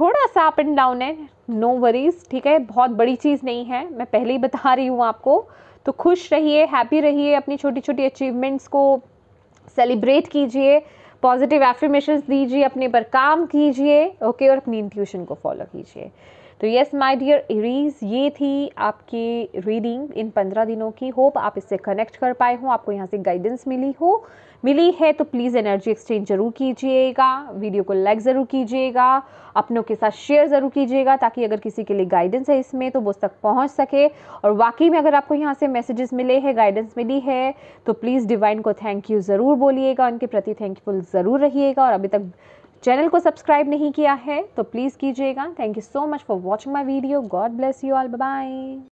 Speaker 1: थोड़ा सा अप एंड डाउन है नो वरीज़ ठीक है बहुत बड़ी चीज़ नहीं है मैं पहले ही बता रही हूँ आपको तो खुश रहिए हैप्पी रहिए अपनी छोटी छोटी अचीवमेंट्स को सेलिब्रेट कीजिए पॉजिटिव एफिमेशन दीजिए अपने पर काम कीजिए ओके और अपनी इंट्यूशन को फॉलो कीजिए तो यस माय डियर इरीज ये थी आपकी रीडिंग इन पंद्रह दिनों की होप आप इससे कनेक्ट कर पाए हो आपको यहाँ से गाइडेंस मिली हो मिली है तो प्लीज़ एनर्जी एक्सचेंज ज़रूर कीजिएगा वीडियो को लाइक ज़रूर कीजिएगा अपनों के साथ शेयर ज़रूर कीजिएगा ताकि अगर किसी के लिए गाइडेंस है इसमें तो वो उस तक पहुँच सके और वाकई में अगर आपको यहाँ से मैसेजेस मिले हैं गाइडेंस मिली है तो प्लीज़ डिवाइन को थैंक यू ज़रूर बोलिएगा उनके प्रति थैंकफुल ज़रूर रहिएगा और अभी तक चैनल को सब्सक्राइब नहीं किया है तो प्लीज़ कीजिएगा thank you so much for watching my video God bless you all bye